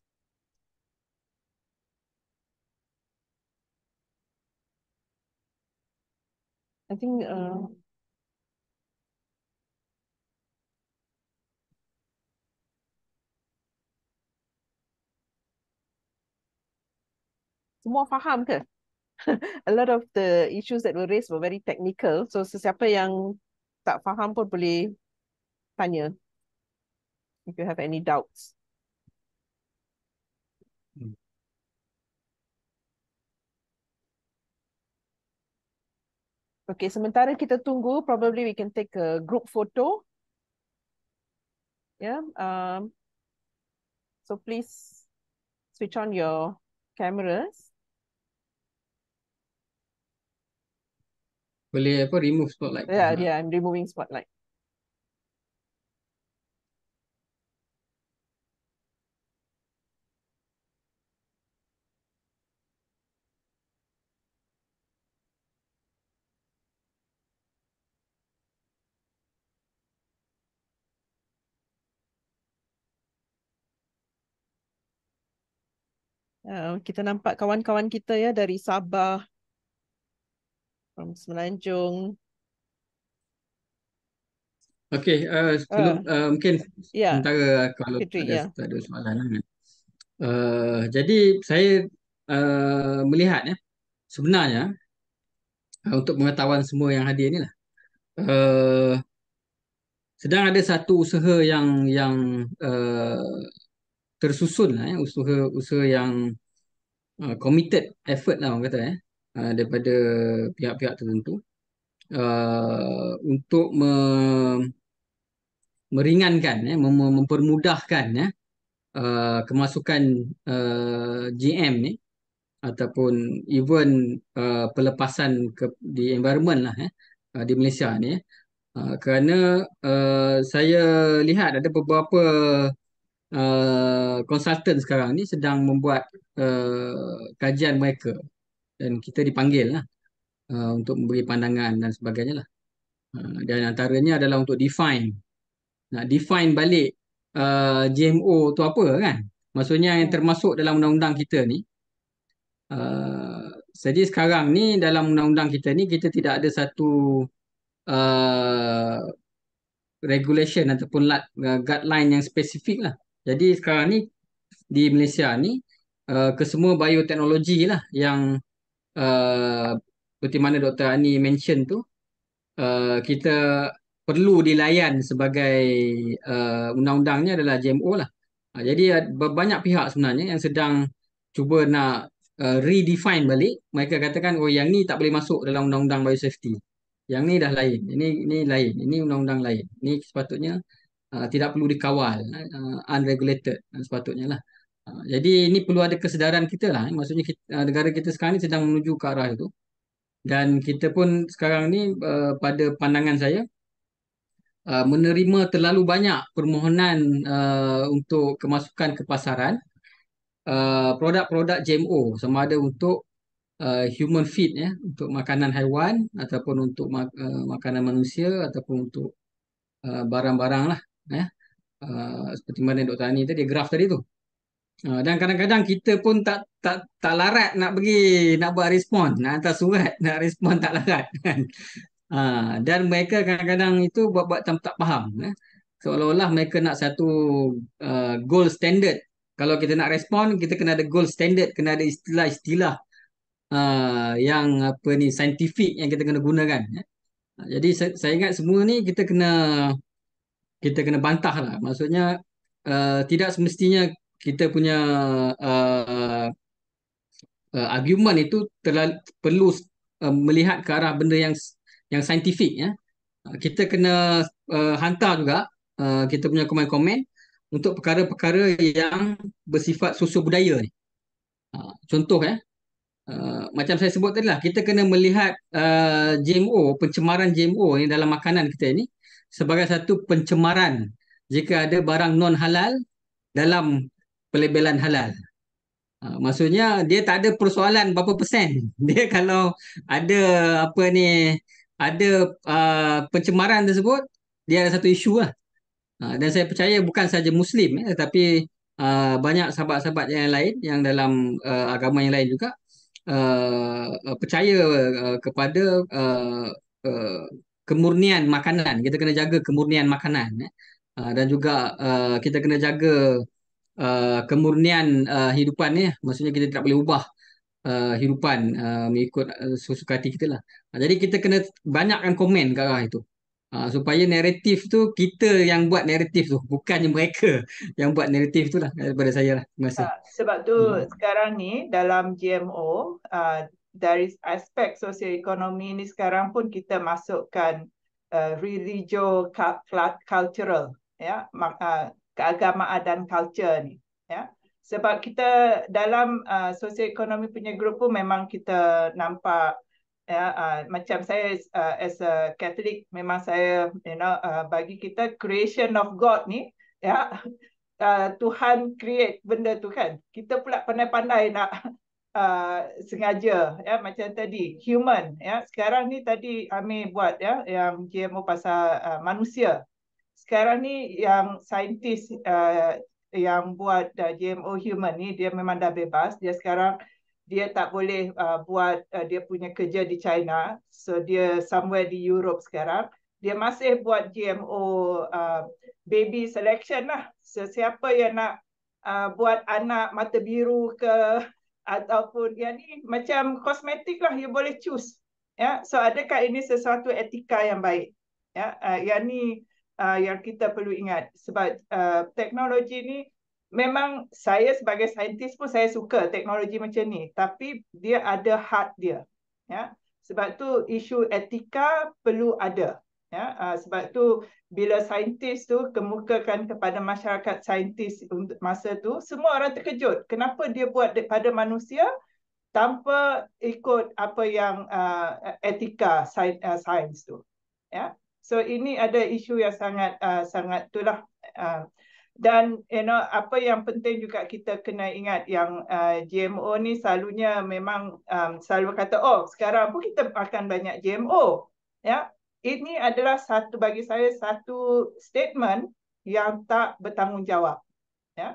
I think uh, semua faham ke? A lot of the issues that were raised were very technical. So sesiapa yang tak faham pun boleh tanya. If you have any doubts. Hmm. Okay, sementara kita tunggu, probably we can take a group photo. Yeah. Um, so please switch on your cameras. Boleh apa remove spotlight. Yeah, yeah, I'm removing spotlight. Uh, kita nampak kawan-kawan kita ya dari Sabah, from Semenanjung. Okey, uh, sebelum uh, uh, mungkin yeah. Ya. antara kalau Fitri, ada, yeah. ada soalan. Eh. Uh, jadi saya uh, melihat ya, sebenarnya uh, untuk pengetahuan semua yang hadir inilah uh, sedang ada satu usaha yang yang uh, tersusun lah, ya, usaha usaha yang uh, committed effort lah orang kata ya, Uh, daripada pihak-pihak tertentu uh, untuk me- meringankan eh mem- mempermudahkan eh, uh, kemasukan uh, GM ni ataupun even uh, pelepasan ke di environment lah eh uh, di Malaysia ni eh. Uh, kerana uh, saya lihat ada beberapa uh, konsultan sekarang ni sedang membuat uh, kajian mereka dan kita dipanggil lah uh, untuk memberi pandangan dan sebagainya lah. Uh, dan antaranya adalah untuk define. Nak define balik uh, GMO tu apa kan? Maksudnya yang termasuk dalam undang-undang kita ni. Uh, jadi sekarang ni dalam undang-undang kita ni kita tidak ada satu uh, regulation ataupun uh, guideline yang spesifik lah. Jadi sekarang ni di Malaysia ni uh, kesemua bioteknologi lah yang Uh, seperti mana Dr. Ani mention tu, uh, kita perlu dilayan sebagai uh, undang-undangnya adalah JMO lah. Uh, jadi uh, banyak pihak sebenarnya yang sedang cuba nak uh, redefine balik. Mereka katakan, oh yang ni tak boleh masuk dalam undang-undang biosafety. Yang ni dah lain. Ini ini lain. Ini undang-undang lain. Ini sepatutnya uh, tidak perlu dikawal. Uh, unregulated uh, sepatutnya lah jadi ini perlu ada kesedaran kita lah. Eh. Maksudnya kita, eh, negara kita sekarang ni sedang menuju ke arah itu. Dan kita pun sekarang ni uh, pada pandangan saya uh, menerima terlalu banyak permohonan uh, untuk kemasukan ke pasaran uh, produk-produk GMO sama ada untuk uh, human feed ya, untuk makanan haiwan ataupun untuk mak- uh, makanan manusia ataupun untuk uh, barang-barang lah ya. Uh, seperti mana Dr. Ani tadi, graf tadi tu Ha, dan kadang-kadang kita pun tak tak tak larat nak pergi nak buat respon nak hantar surat nak respon tak larat kan. ha, dan mereka kadang-kadang itu buat-buat tak, tak faham eh? seolah-olah mereka nak satu uh, gold standard kalau kita nak respon kita kena ada goal standard kena ada istilah-istilah uh, yang apa ni saintifik yang kita kena gunakan eh? jadi saya, saya ingat semua ni kita kena kita kena bantah lah maksudnya Uh, tidak semestinya kita punya uh, uh, argumen itu terlalu, perlu uh, melihat ke arah benda yang yang saintifik ya. Uh, kita kena uh, hantar juga uh, kita punya komen-komen untuk perkara-perkara yang bersifat sosiobudaya ni. Uh, contoh ya. Uh, macam saya sebut tadi lah kita kena melihat uh, GMO pencemaran GMO ni dalam makanan kita ni sebagai satu pencemaran jika ada barang non halal dalam pelabelan halal. Uh, maksudnya dia tak ada persoalan berapa persen. Dia kalau ada apa ni ada uh, pencemaran tersebut, dia ada satu isu lah. Uh, dan saya percaya bukan saja Muslim, eh, tapi uh, banyak sahabat-sahabat yang lain yang dalam uh, agama yang lain juga uh, percaya uh, kepada uh, uh, kemurnian makanan. Kita kena jaga kemurnian makanan eh. uh, dan juga uh, kita kena jaga uh, kemurnian uh, hidupan ni maksudnya kita tak boleh ubah uh, hidupan uh, mengikut uh, suka hati kita lah uh, jadi kita kena banyakkan komen ke arah itu Uh, supaya naratif tu kita yang buat naratif tu bukannya mereka yang buat naratif tu lah daripada eh, saya lah Uh, sebab tu hmm. sekarang ni dalam GMO uh, dari aspek ekonomi ni sekarang pun kita masukkan uh, religio cultural ya yeah? uh, keagamaan dan culture ni ya sebab kita dalam uh, ekonomi punya grup pun memang kita nampak ya uh, macam saya uh, as a catholic memang saya you know uh, bagi kita creation of god ni ya uh, Tuhan create benda tu kan kita pula pandai-pandai nak uh, sengaja ya macam tadi human ya sekarang ni tadi Amir buat ya yang GMO pasal uh, manusia sekarang ni yang saintis uh, yang buat uh, eh, GMO human ni dia memang dah bebas dia sekarang dia tak boleh uh, buat uh, dia punya kerja di China so dia somewhere di Europe sekarang dia masih buat GMO uh, baby selection lah so, siapa yang nak uh, buat anak mata biru ke ataupun yang ni macam kosmetik lah you boleh choose ya yeah? so adakah ini sesuatu etika yang baik ya yeah? uh, yang ni uh, yang kita perlu ingat sebab uh, teknologi ni memang saya sebagai saintis pun saya suka teknologi macam ni tapi dia ada hard dia ya sebab tu isu etika perlu ada ya uh, sebab tu bila saintis tu kemukakan kepada masyarakat saintis untuk masa tu semua orang terkejut kenapa dia buat pada manusia tanpa ikut apa yang uh, etika sains, uh, sains tu ya So ini ada isu yang sangat uh, sangat itulah uh, ah, dan you know apa yang penting juga kita kena ingat yang uh, ah, GMO ni selalunya memang um, selalu kata oh sekarang pun kita makan banyak GMO ya yeah? ini adalah satu bagi saya satu statement yang tak bertanggungjawab ya yeah?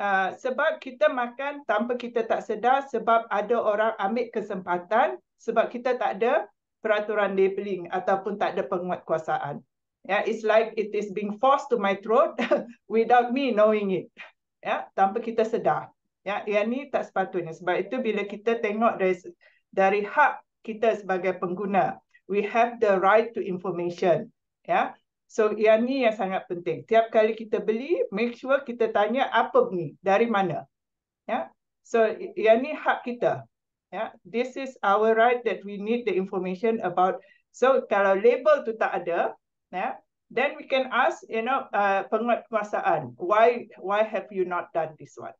Uh, sebab kita makan tanpa kita tak sedar sebab ada orang ambil kesempatan sebab kita tak ada peraturan labeling ataupun tak ada penguatkuasaan. Yeah, it's like it is being forced to my throat without me knowing it. Yeah, tanpa kita sedar. Ya, yang ni tak sepatutnya. Sebab itu bila kita tengok dari, dari hak kita sebagai pengguna, we have the right to information. Ya, so yang ni yang sangat penting. Tiap kali kita beli, make sure kita tanya apa ni, dari mana. Ya, so yang ni hak kita. Yeah, this is our right that we need the information about. So kalau label tu tak ada, yeah, then we can ask, you know, uh, penguatkuasaan, why why have you not done this one?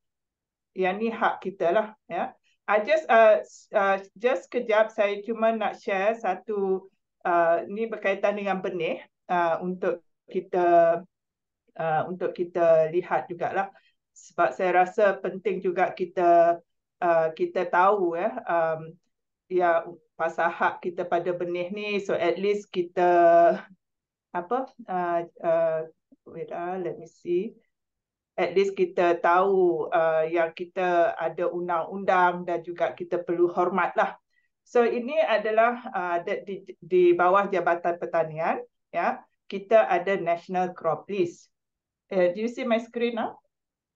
Yang ni hak kita lah, yeah. I just uh, uh just kejap saya cuma nak share satu uh, ni berkaitan dengan benih uh, untuk kita uh, untuk kita lihat juga lah. sebab saya rasa penting juga kita uh, kita tahu ya eh, um, ya pasal hak kita pada benih ni so at least kita apa uh, uh, wait ah let me see at least kita tahu uh, yang kita ada undang-undang dan juga kita perlu hormatlah. So ini adalah uh, di, di bawah Jabatan Pertanian, ya kita ada National Crop List. Uh, do you see my screen now?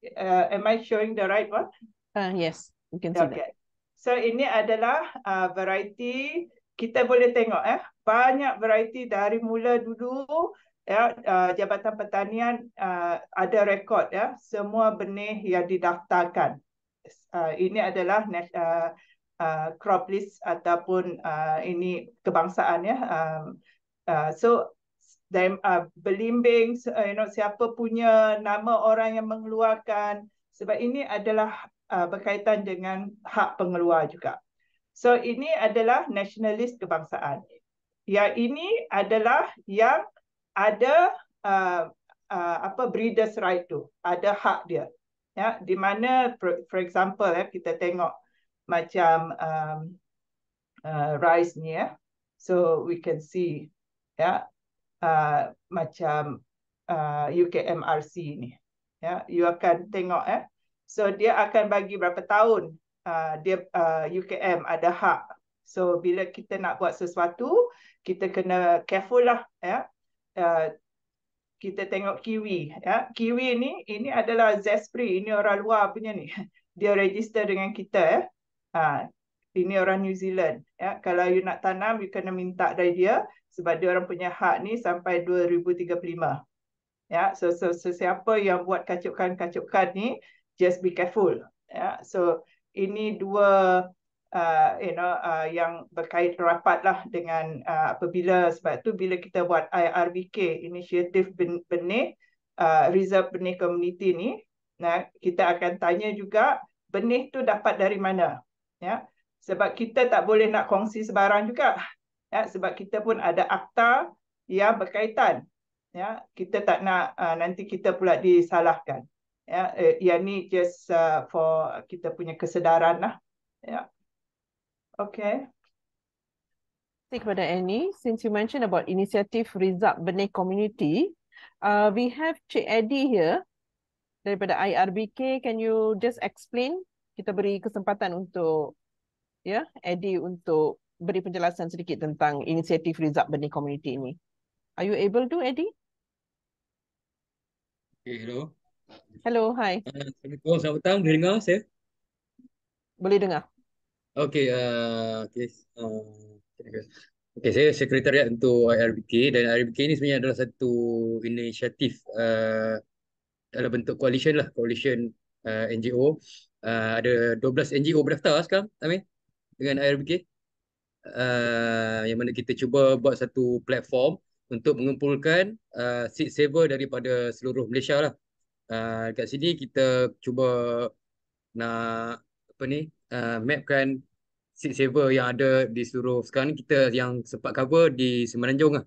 Uh, am I showing the right one? Uh, yes. You can see okay. that. So ini adalah uh, variety kita boleh tengok eh banyak variety dari mula dulu ya uh, Jabatan Pertanian uh, ada rekod ya semua benih yang didaftarkan. Uh, ini adalah uh, Uh, crop list ataupun uh, ini kebangsaan ya. Uh, uh, so dari uh, belimbing, uh, you know, siapa punya nama orang yang mengeluarkan sebab ini adalah uh, berkaitan dengan hak pengeluar juga. So ini adalah nasionalis kebangsaan. Ya ini adalah yang ada uh, uh, apa breeders right tu, ada hak dia. Ya, di mana for, for example eh, kita tengok macam um, uh, rice ni ya. Eh. So we can see ya uh, macam uh, UKMRC ni. Ya, you akan tengok eh So dia akan bagi berapa tahun uh, dia uh, UKM ada hak. So bila kita nak buat sesuatu, kita kena careful lah ya. Uh, kita tengok kiwi ya. Kiwi ni ini adalah Zespri, ini orang luar punya ni. Dia register dengan kita ya. Ha, ini orang New Zealand ya. Kalau you nak tanam you kena minta dari dia sebab dia orang punya hak ni sampai 2035. Ya, so, so, so siapa yang buat kacukan-kacukan ni just be careful. Yeah. So ini dua uh, you know uh, yang berkait rapat lah dengan uh, apabila sebab tu bila kita buat IRBK inisiatif benih uh, reserve benih community ni, nah kita akan tanya juga benih tu dapat dari mana, ya? Sebab kita tak boleh nak kongsi sebarang juga, ya? Sebab kita pun ada akta yang berkaitan, ya? Kita tak nak uh, nanti kita pula disalahkan ya yeah, ya, ini just uh, for kita punya kesedaran lah ya yeah. okay kepada Annie, since you mentioned about inisiatif Rizab benih community, uh, we have Cik Eddie here daripada IRBK. Can you just explain? Kita beri kesempatan untuk ya yeah, Eddie untuk beri penjelasan sedikit tentang inisiatif Rizab benih community ini. Are you able to Eddie? Okay, hello. Hello, hi. Ah, assalamualaikum, selamat petang. Boleh dengar saya? Boleh dengar. Okay, uh, okay. Uh, okay, saya sekretariat untuk IRBK dan IRBK ini sebenarnya adalah satu inisiatif uh, dalam bentuk coalition lah, coalition uh, NGO. Uh, ada 12 NGO berdaftar sekarang, Amir, dengan IRBK. Uh, yang mana kita cuba buat satu platform untuk mengumpulkan uh, seat saver daripada seluruh Malaysia lah uh, kat sini kita cuba nak apa ni uh, mapkan seat saver yang ada di seluruh sekarang ni kita yang sempat cover di Semenanjung lah.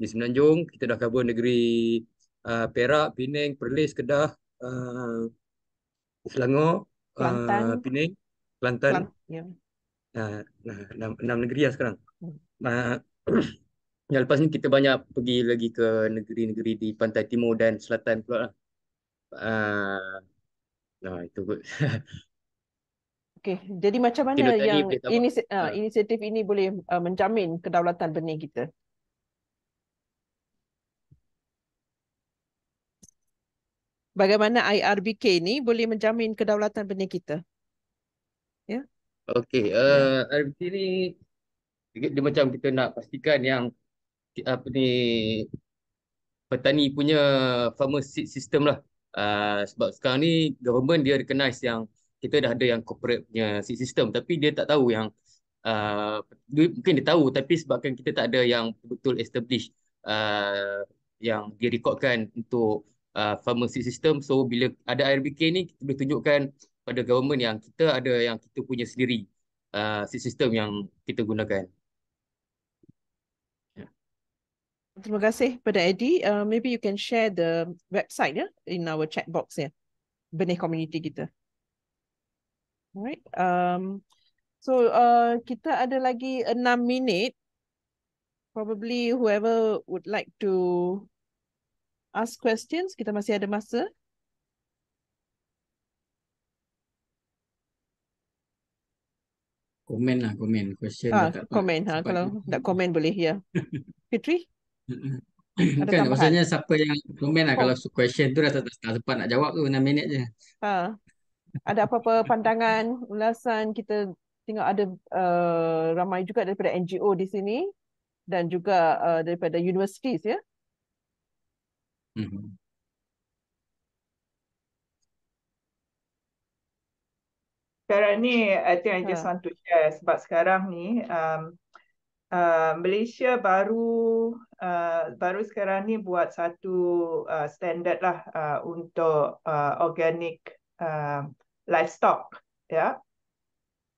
Di Semenanjung kita dah cover negeri uh, Perak, Penang, Perlis, Kedah, uh, Selangor, Kelantan. Uh, Penang, Kelantan. Kelantan. Uh, enam, enam negeri lah sekarang. Uh, yang lepas ni kita banyak pergi lagi ke negeri-negeri di pantai timur dan selatan pula lah. Uh, ah, no, itu Okey, jadi macam mana Tidak yang ini inis ah, ah. inisiatif ini boleh uh, menjamin kedaulatan benih kita? Bagaimana IRBK ini boleh menjamin kedaulatan benih kita? Ya. Yeah? Okey, uh, ya. eh, IRBK ini dia, dia macam kita nak pastikan yang apa ni petani punya farmer seed system lah uh, sebab sekarang ni government dia recognize yang kita dah ada yang corporate punya sistem tapi dia tak tahu yang uh, mungkin dia tahu tapi sebabkan kita tak ada yang betul establish uh, ah, yang direkodkan untuk uh, pharmacy system so bila ada IRBK ni kita boleh tunjukkan pada government yang kita ada yang kita punya sendiri uh, sistem yang kita gunakan Terima kasih kepada Eddie. Uh, maybe you can share the website ya yeah, in our chat box ya. Yeah. Benih community kita. Alright. Um, so uh, kita ada lagi enam minit. Probably whoever would like to ask questions. Kita masih ada masa. Comment lah, comment. Question ah, comment. Ha, kalau nak comment boleh, ya. Yeah. Fitri? Ada kan, maksudnya siapa yang komen lah oh. kalau question tu dah tak, tak, tak sempat nak jawab tu 6 minit je. Ha. Ada apa-apa pandangan, ulasan kita tengok ada uh, ramai juga daripada NGO di sini dan juga uh, daripada universities ya. Mm-hmm. Sekarang ni, I think I just ha. want to share sebab sekarang ni um, uh, Malaysia baru uh, baru sekarang ni buat satu uh, standard lah uh, untuk uh, organic uh, livestock ya. Yeah.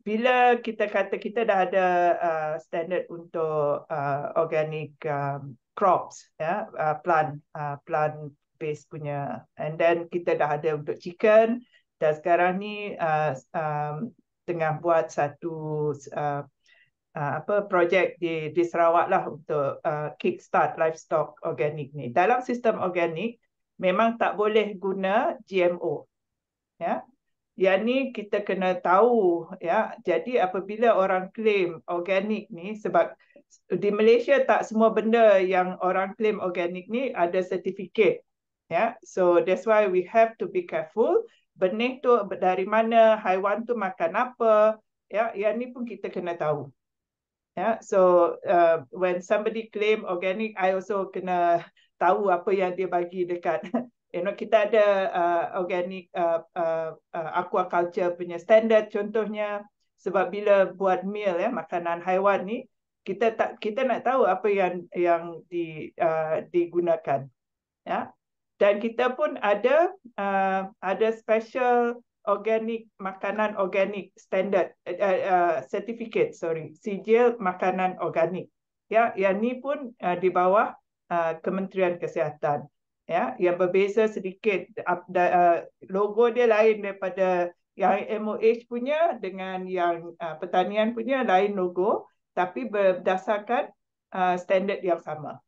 Bila kita kata kita dah ada uh, standard untuk uh, organic um, crops ya, yeah, uh, plant uh, plant based punya and then kita dah ada untuk chicken dan sekarang ni uh, um, tengah buat satu uh, Ah, apa projek di di Sarawak lah untuk uh, kickstart livestock organik ni. Dalam sistem organik memang tak boleh guna GMO. Ya. ya ni kita kena tahu ya. Jadi apabila orang claim organik ni sebab di Malaysia tak semua benda yang orang claim organik ni ada sertifikat. Ya. So that's why we have to be careful benih tu dari mana, haiwan tu makan apa, ya, yang ni pun kita kena tahu. Yeah, so uh, when somebody claim organic, I also kena tahu apa yang dia bagi dekat. You know, kita ada uh, organic uh, uh, uh, aquaculture punya standard contohnya. Sebab bila buat meal ya makanan haiwan ni, kita tak kita nak tahu apa yang yang di uh, digunakan. Ya, dan kita pun ada uh, ada special organik makanan organik standard uh, uh, certificate sorry sijil makanan organik ya yang ni pun uh, di bawah uh, Kementerian Kesihatan ya yang berbeza sedikit uh, logo dia lain daripada yang MOH punya dengan yang uh, pertanian punya lain logo tapi berdasarkan uh, standard yang sama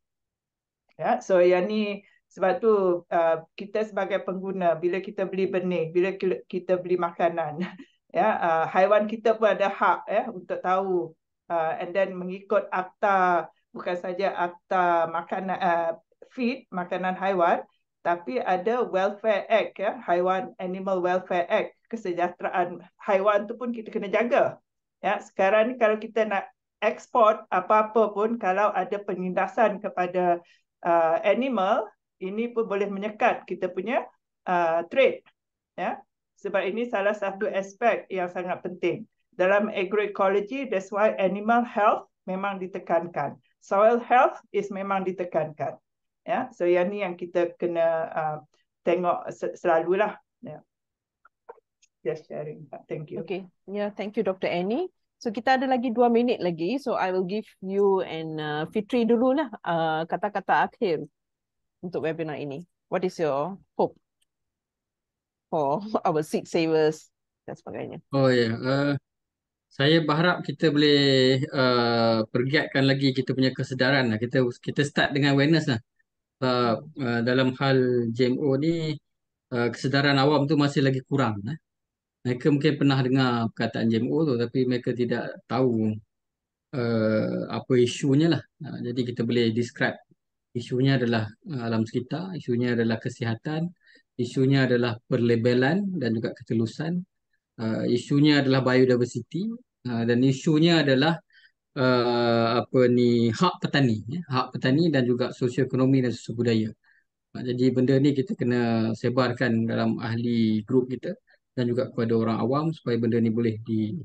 ya so yang ni sebab tu uh, kita sebagai pengguna bila kita beli benih, bila kita beli makanan, ya uh, haiwan kita pun ada hak ya untuk tahu uh, and then mengikut akta bukan saja akta makanan uh, feed makanan haiwan tapi ada welfare act ya haiwan animal welfare act kesejahteraan haiwan tu pun kita kena jaga ya sekarang ni kalau kita nak ekspor apa-apa pun kalau ada penindasan kepada uh, animal ini pun boleh menyekat kita punya uh, trade ya sebab ini salah satu aspek yang sangat penting dalam agroecology that's why animal health memang ditekankan soil health is memang ditekankan ya so yang ni yang kita kena uh, tengok lah. ya just sharing thank you okay yeah thank you dr annie So kita ada lagi dua minit lagi. So I will give you and uh, Fitri dulu lah uh, kata-kata akhir untuk webinar ini? What is your hope for our seed savers dan sebagainya? Oh ya, yeah. uh, saya berharap kita boleh uh, pergiatkan lagi kita punya kesedaran lah. Kita kita start dengan awareness lah. Uh, uh, dalam hal JMO ni uh, kesedaran awam tu masih lagi kurang. Lah. Mereka mungkin pernah dengar perkataan JMO tu tapi mereka tidak tahu uh, apa isunya lah. Uh, jadi kita boleh describe isunya adalah eh, alam sekitar, isunya adalah kesihatan, isunya adalah perlebelan dan juga ketelusan, uh, isunya adalah biodiversity uh, dan isunya adalah uh, apa ni hak petani, ya. hak petani dan juga sosioekonomi dan sosiobudaya. Uh, jadi benda ni kita kena sebarkan dalam ahli grup kita dan juga kepada orang awam supaya benda ni boleh di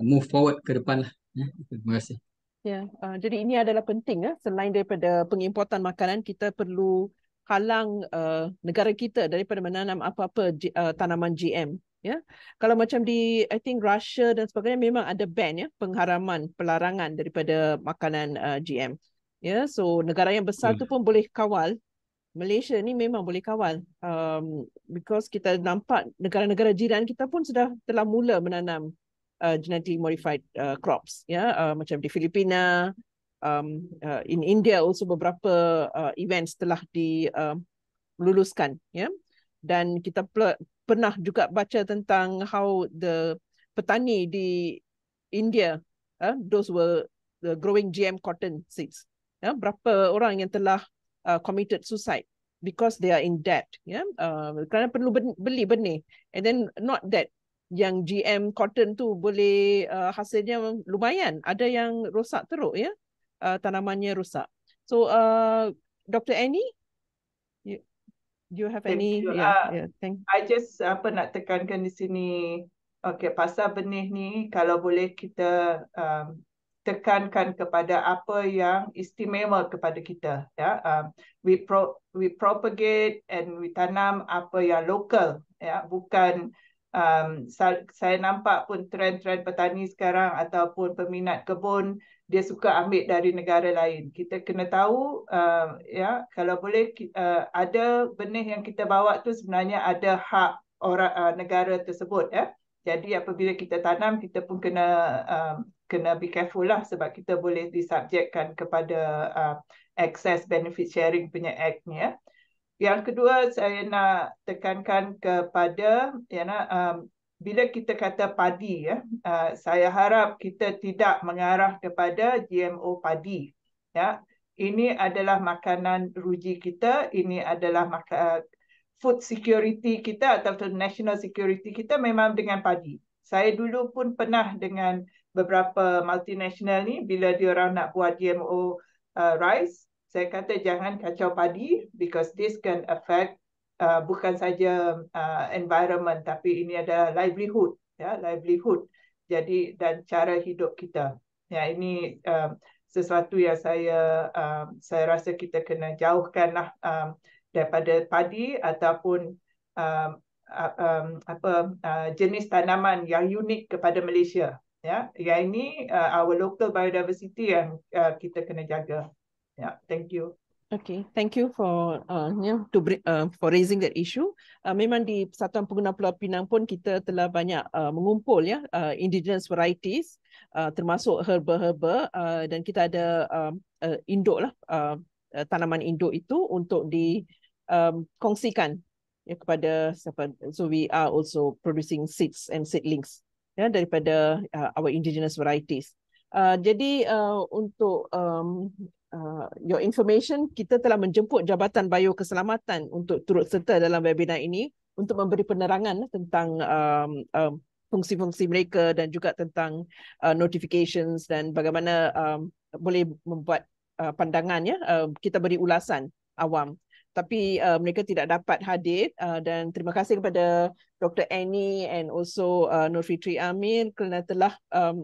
move forward ke depan lah. Ya. Terima kasih. Ya, uh, jadi ini adalah penting ya. Selain daripada pengimportan makanan, kita perlu halang uh, negara kita daripada menanam apa-apa uh, tanaman GM. Ya, kalau macam di, I think Russia dan sebagainya memang ada ban ya, pengharaman, pelarangan daripada makanan uh, GM. Ya, so negara yang besar hmm. tu pun boleh kawal. Malaysia ni memang boleh kawal. Um, because kita nampak negara-negara jiran kita pun sudah telah mula menanam uh, genetically modified uh, crops ya yeah? uh, macam di Filipina um uh, in India also beberapa uh, events telah di uh, luluskan ya yeah? dan kita pernah juga baca tentang how the petani di India uh, those were the growing gm cotton seeds ya yeah? berapa orang yang telah uh, committed suicide because they are in debt ya yeah? uh, kerana perlu beli benih and then not that yang GM cotton tu boleh uh, hasilnya lumayan ada yang rosak teruk ya uh, tanamannya rosak so uh, Dr Annie you, you have thank any you. yeah uh, yeah thank I just apa nak tekankan di sini okay pasal benih ni kalau boleh kita um, tekankan kepada apa yang istimewa kepada kita ya um, we pro- we propagate and we tanam apa yang local ya bukan um, saya nampak pun trend-trend petani sekarang ataupun peminat kebun dia suka ambil dari negara lain. Kita kena tahu uh, ya kalau boleh uh, ada benih yang kita bawa tu sebenarnya ada hak orang uh, negara tersebut ya. Jadi apabila kita tanam kita pun kena uh, kena be careful lah sebab kita boleh disubjekkan kepada uh, access benefit sharing punya act ni ya. Yang kedua saya nak tekankan kepada ya nak um, bila kita kata padi ya uh, saya harap kita tidak mengarah kepada GMO padi ya ini adalah makanan ruji kita ini adalah maka, food security kita atau national security kita memang dengan padi saya dulu pun pernah dengan beberapa multinational ni bila dia orang nak buat GMO uh, rice saya kata jangan kacau padi because this can affect uh, bukan saja uh, environment tapi ini ada livelihood ya yeah, livelihood jadi dan cara hidup kita ya yeah, ini uh, sesuatu yang saya uh, saya rasa kita kena jauhkanlah uh, daripada padi ataupun uh, uh, um, apa uh, jenis tanaman yang unik kepada Malaysia ya yeah. yang ini uh, our local biodiversity yang uh, kita kena jaga Yeah, thank you. Okay, thank you for uh, yeah, to bring, uh, for raising that issue. Uh, memang di Satuan Pengguna Pulau Pinang pun kita telah banyak uh, mengumpul ya uh, indigenous varieties uh, termasuk herba-herba uh, dan kita ada um, uh, induk lah uh, uh, tanaman induk itu untuk di um, ya kepada siapa so we are also producing seeds and seedlings ya daripada uh, our indigenous varieties. Uh, jadi uh, untuk um, uh, your information, kita telah menjemput Jabatan Bio Keselamatan untuk turut serta dalam webinar ini untuk memberi penerangan tentang um, um, fungsi-fungsi mereka dan juga tentang uh, notifications dan bagaimana um, boleh membuat uh, pandangan ya uh, kita beri ulasan awam tapi uh, mereka tidak dapat hadir uh, dan terima kasih kepada Dr Annie and also uh, Nurfitri Amir kerana telah um,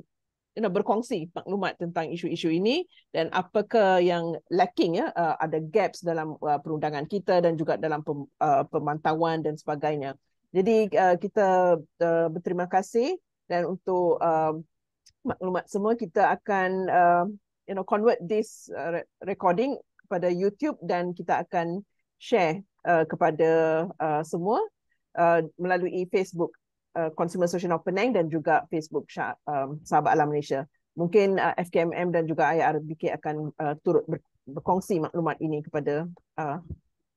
you know berkongsi maklumat tentang isu-isu ini dan apakah yang lacking ya uh, ada gaps dalam uh, perundangan kita dan juga dalam pem, uh, pemantauan dan sebagainya. Jadi uh, kita uh, berterima kasih dan untuk uh, maklumat semua kita akan uh, you know convert this uh, recording kepada YouTube dan kita akan share uh, kepada uh, semua uh, melalui Facebook Uh, Consumer Social Now Penang dan juga Facebook Syah, um, Sahabat Alam Malaysia. Mungkin uh, FKMM dan juga IRBK akan uh, turut ber- berkongsi maklumat ini kepada uh,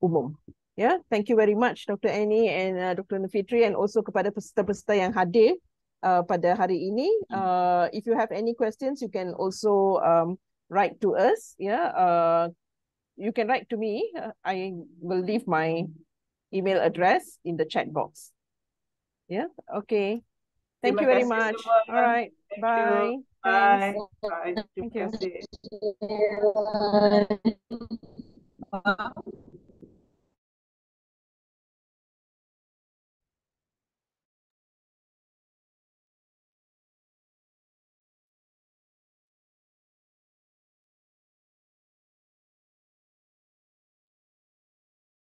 umum. Ya, yeah? thank you very much Dr. Annie and uh, Dr. Nafitri and also kepada peserta-peserta yang hadir uh, pada hari ini. Uh, if you have any questions, you can also um, write to us. Yeah, uh, you can write to me. I will leave my email address in the chat box. Yeah. Okay. Thank you very much. Semua. All right. Thank Bye. You. Bye. Bye. Thank you. Bye.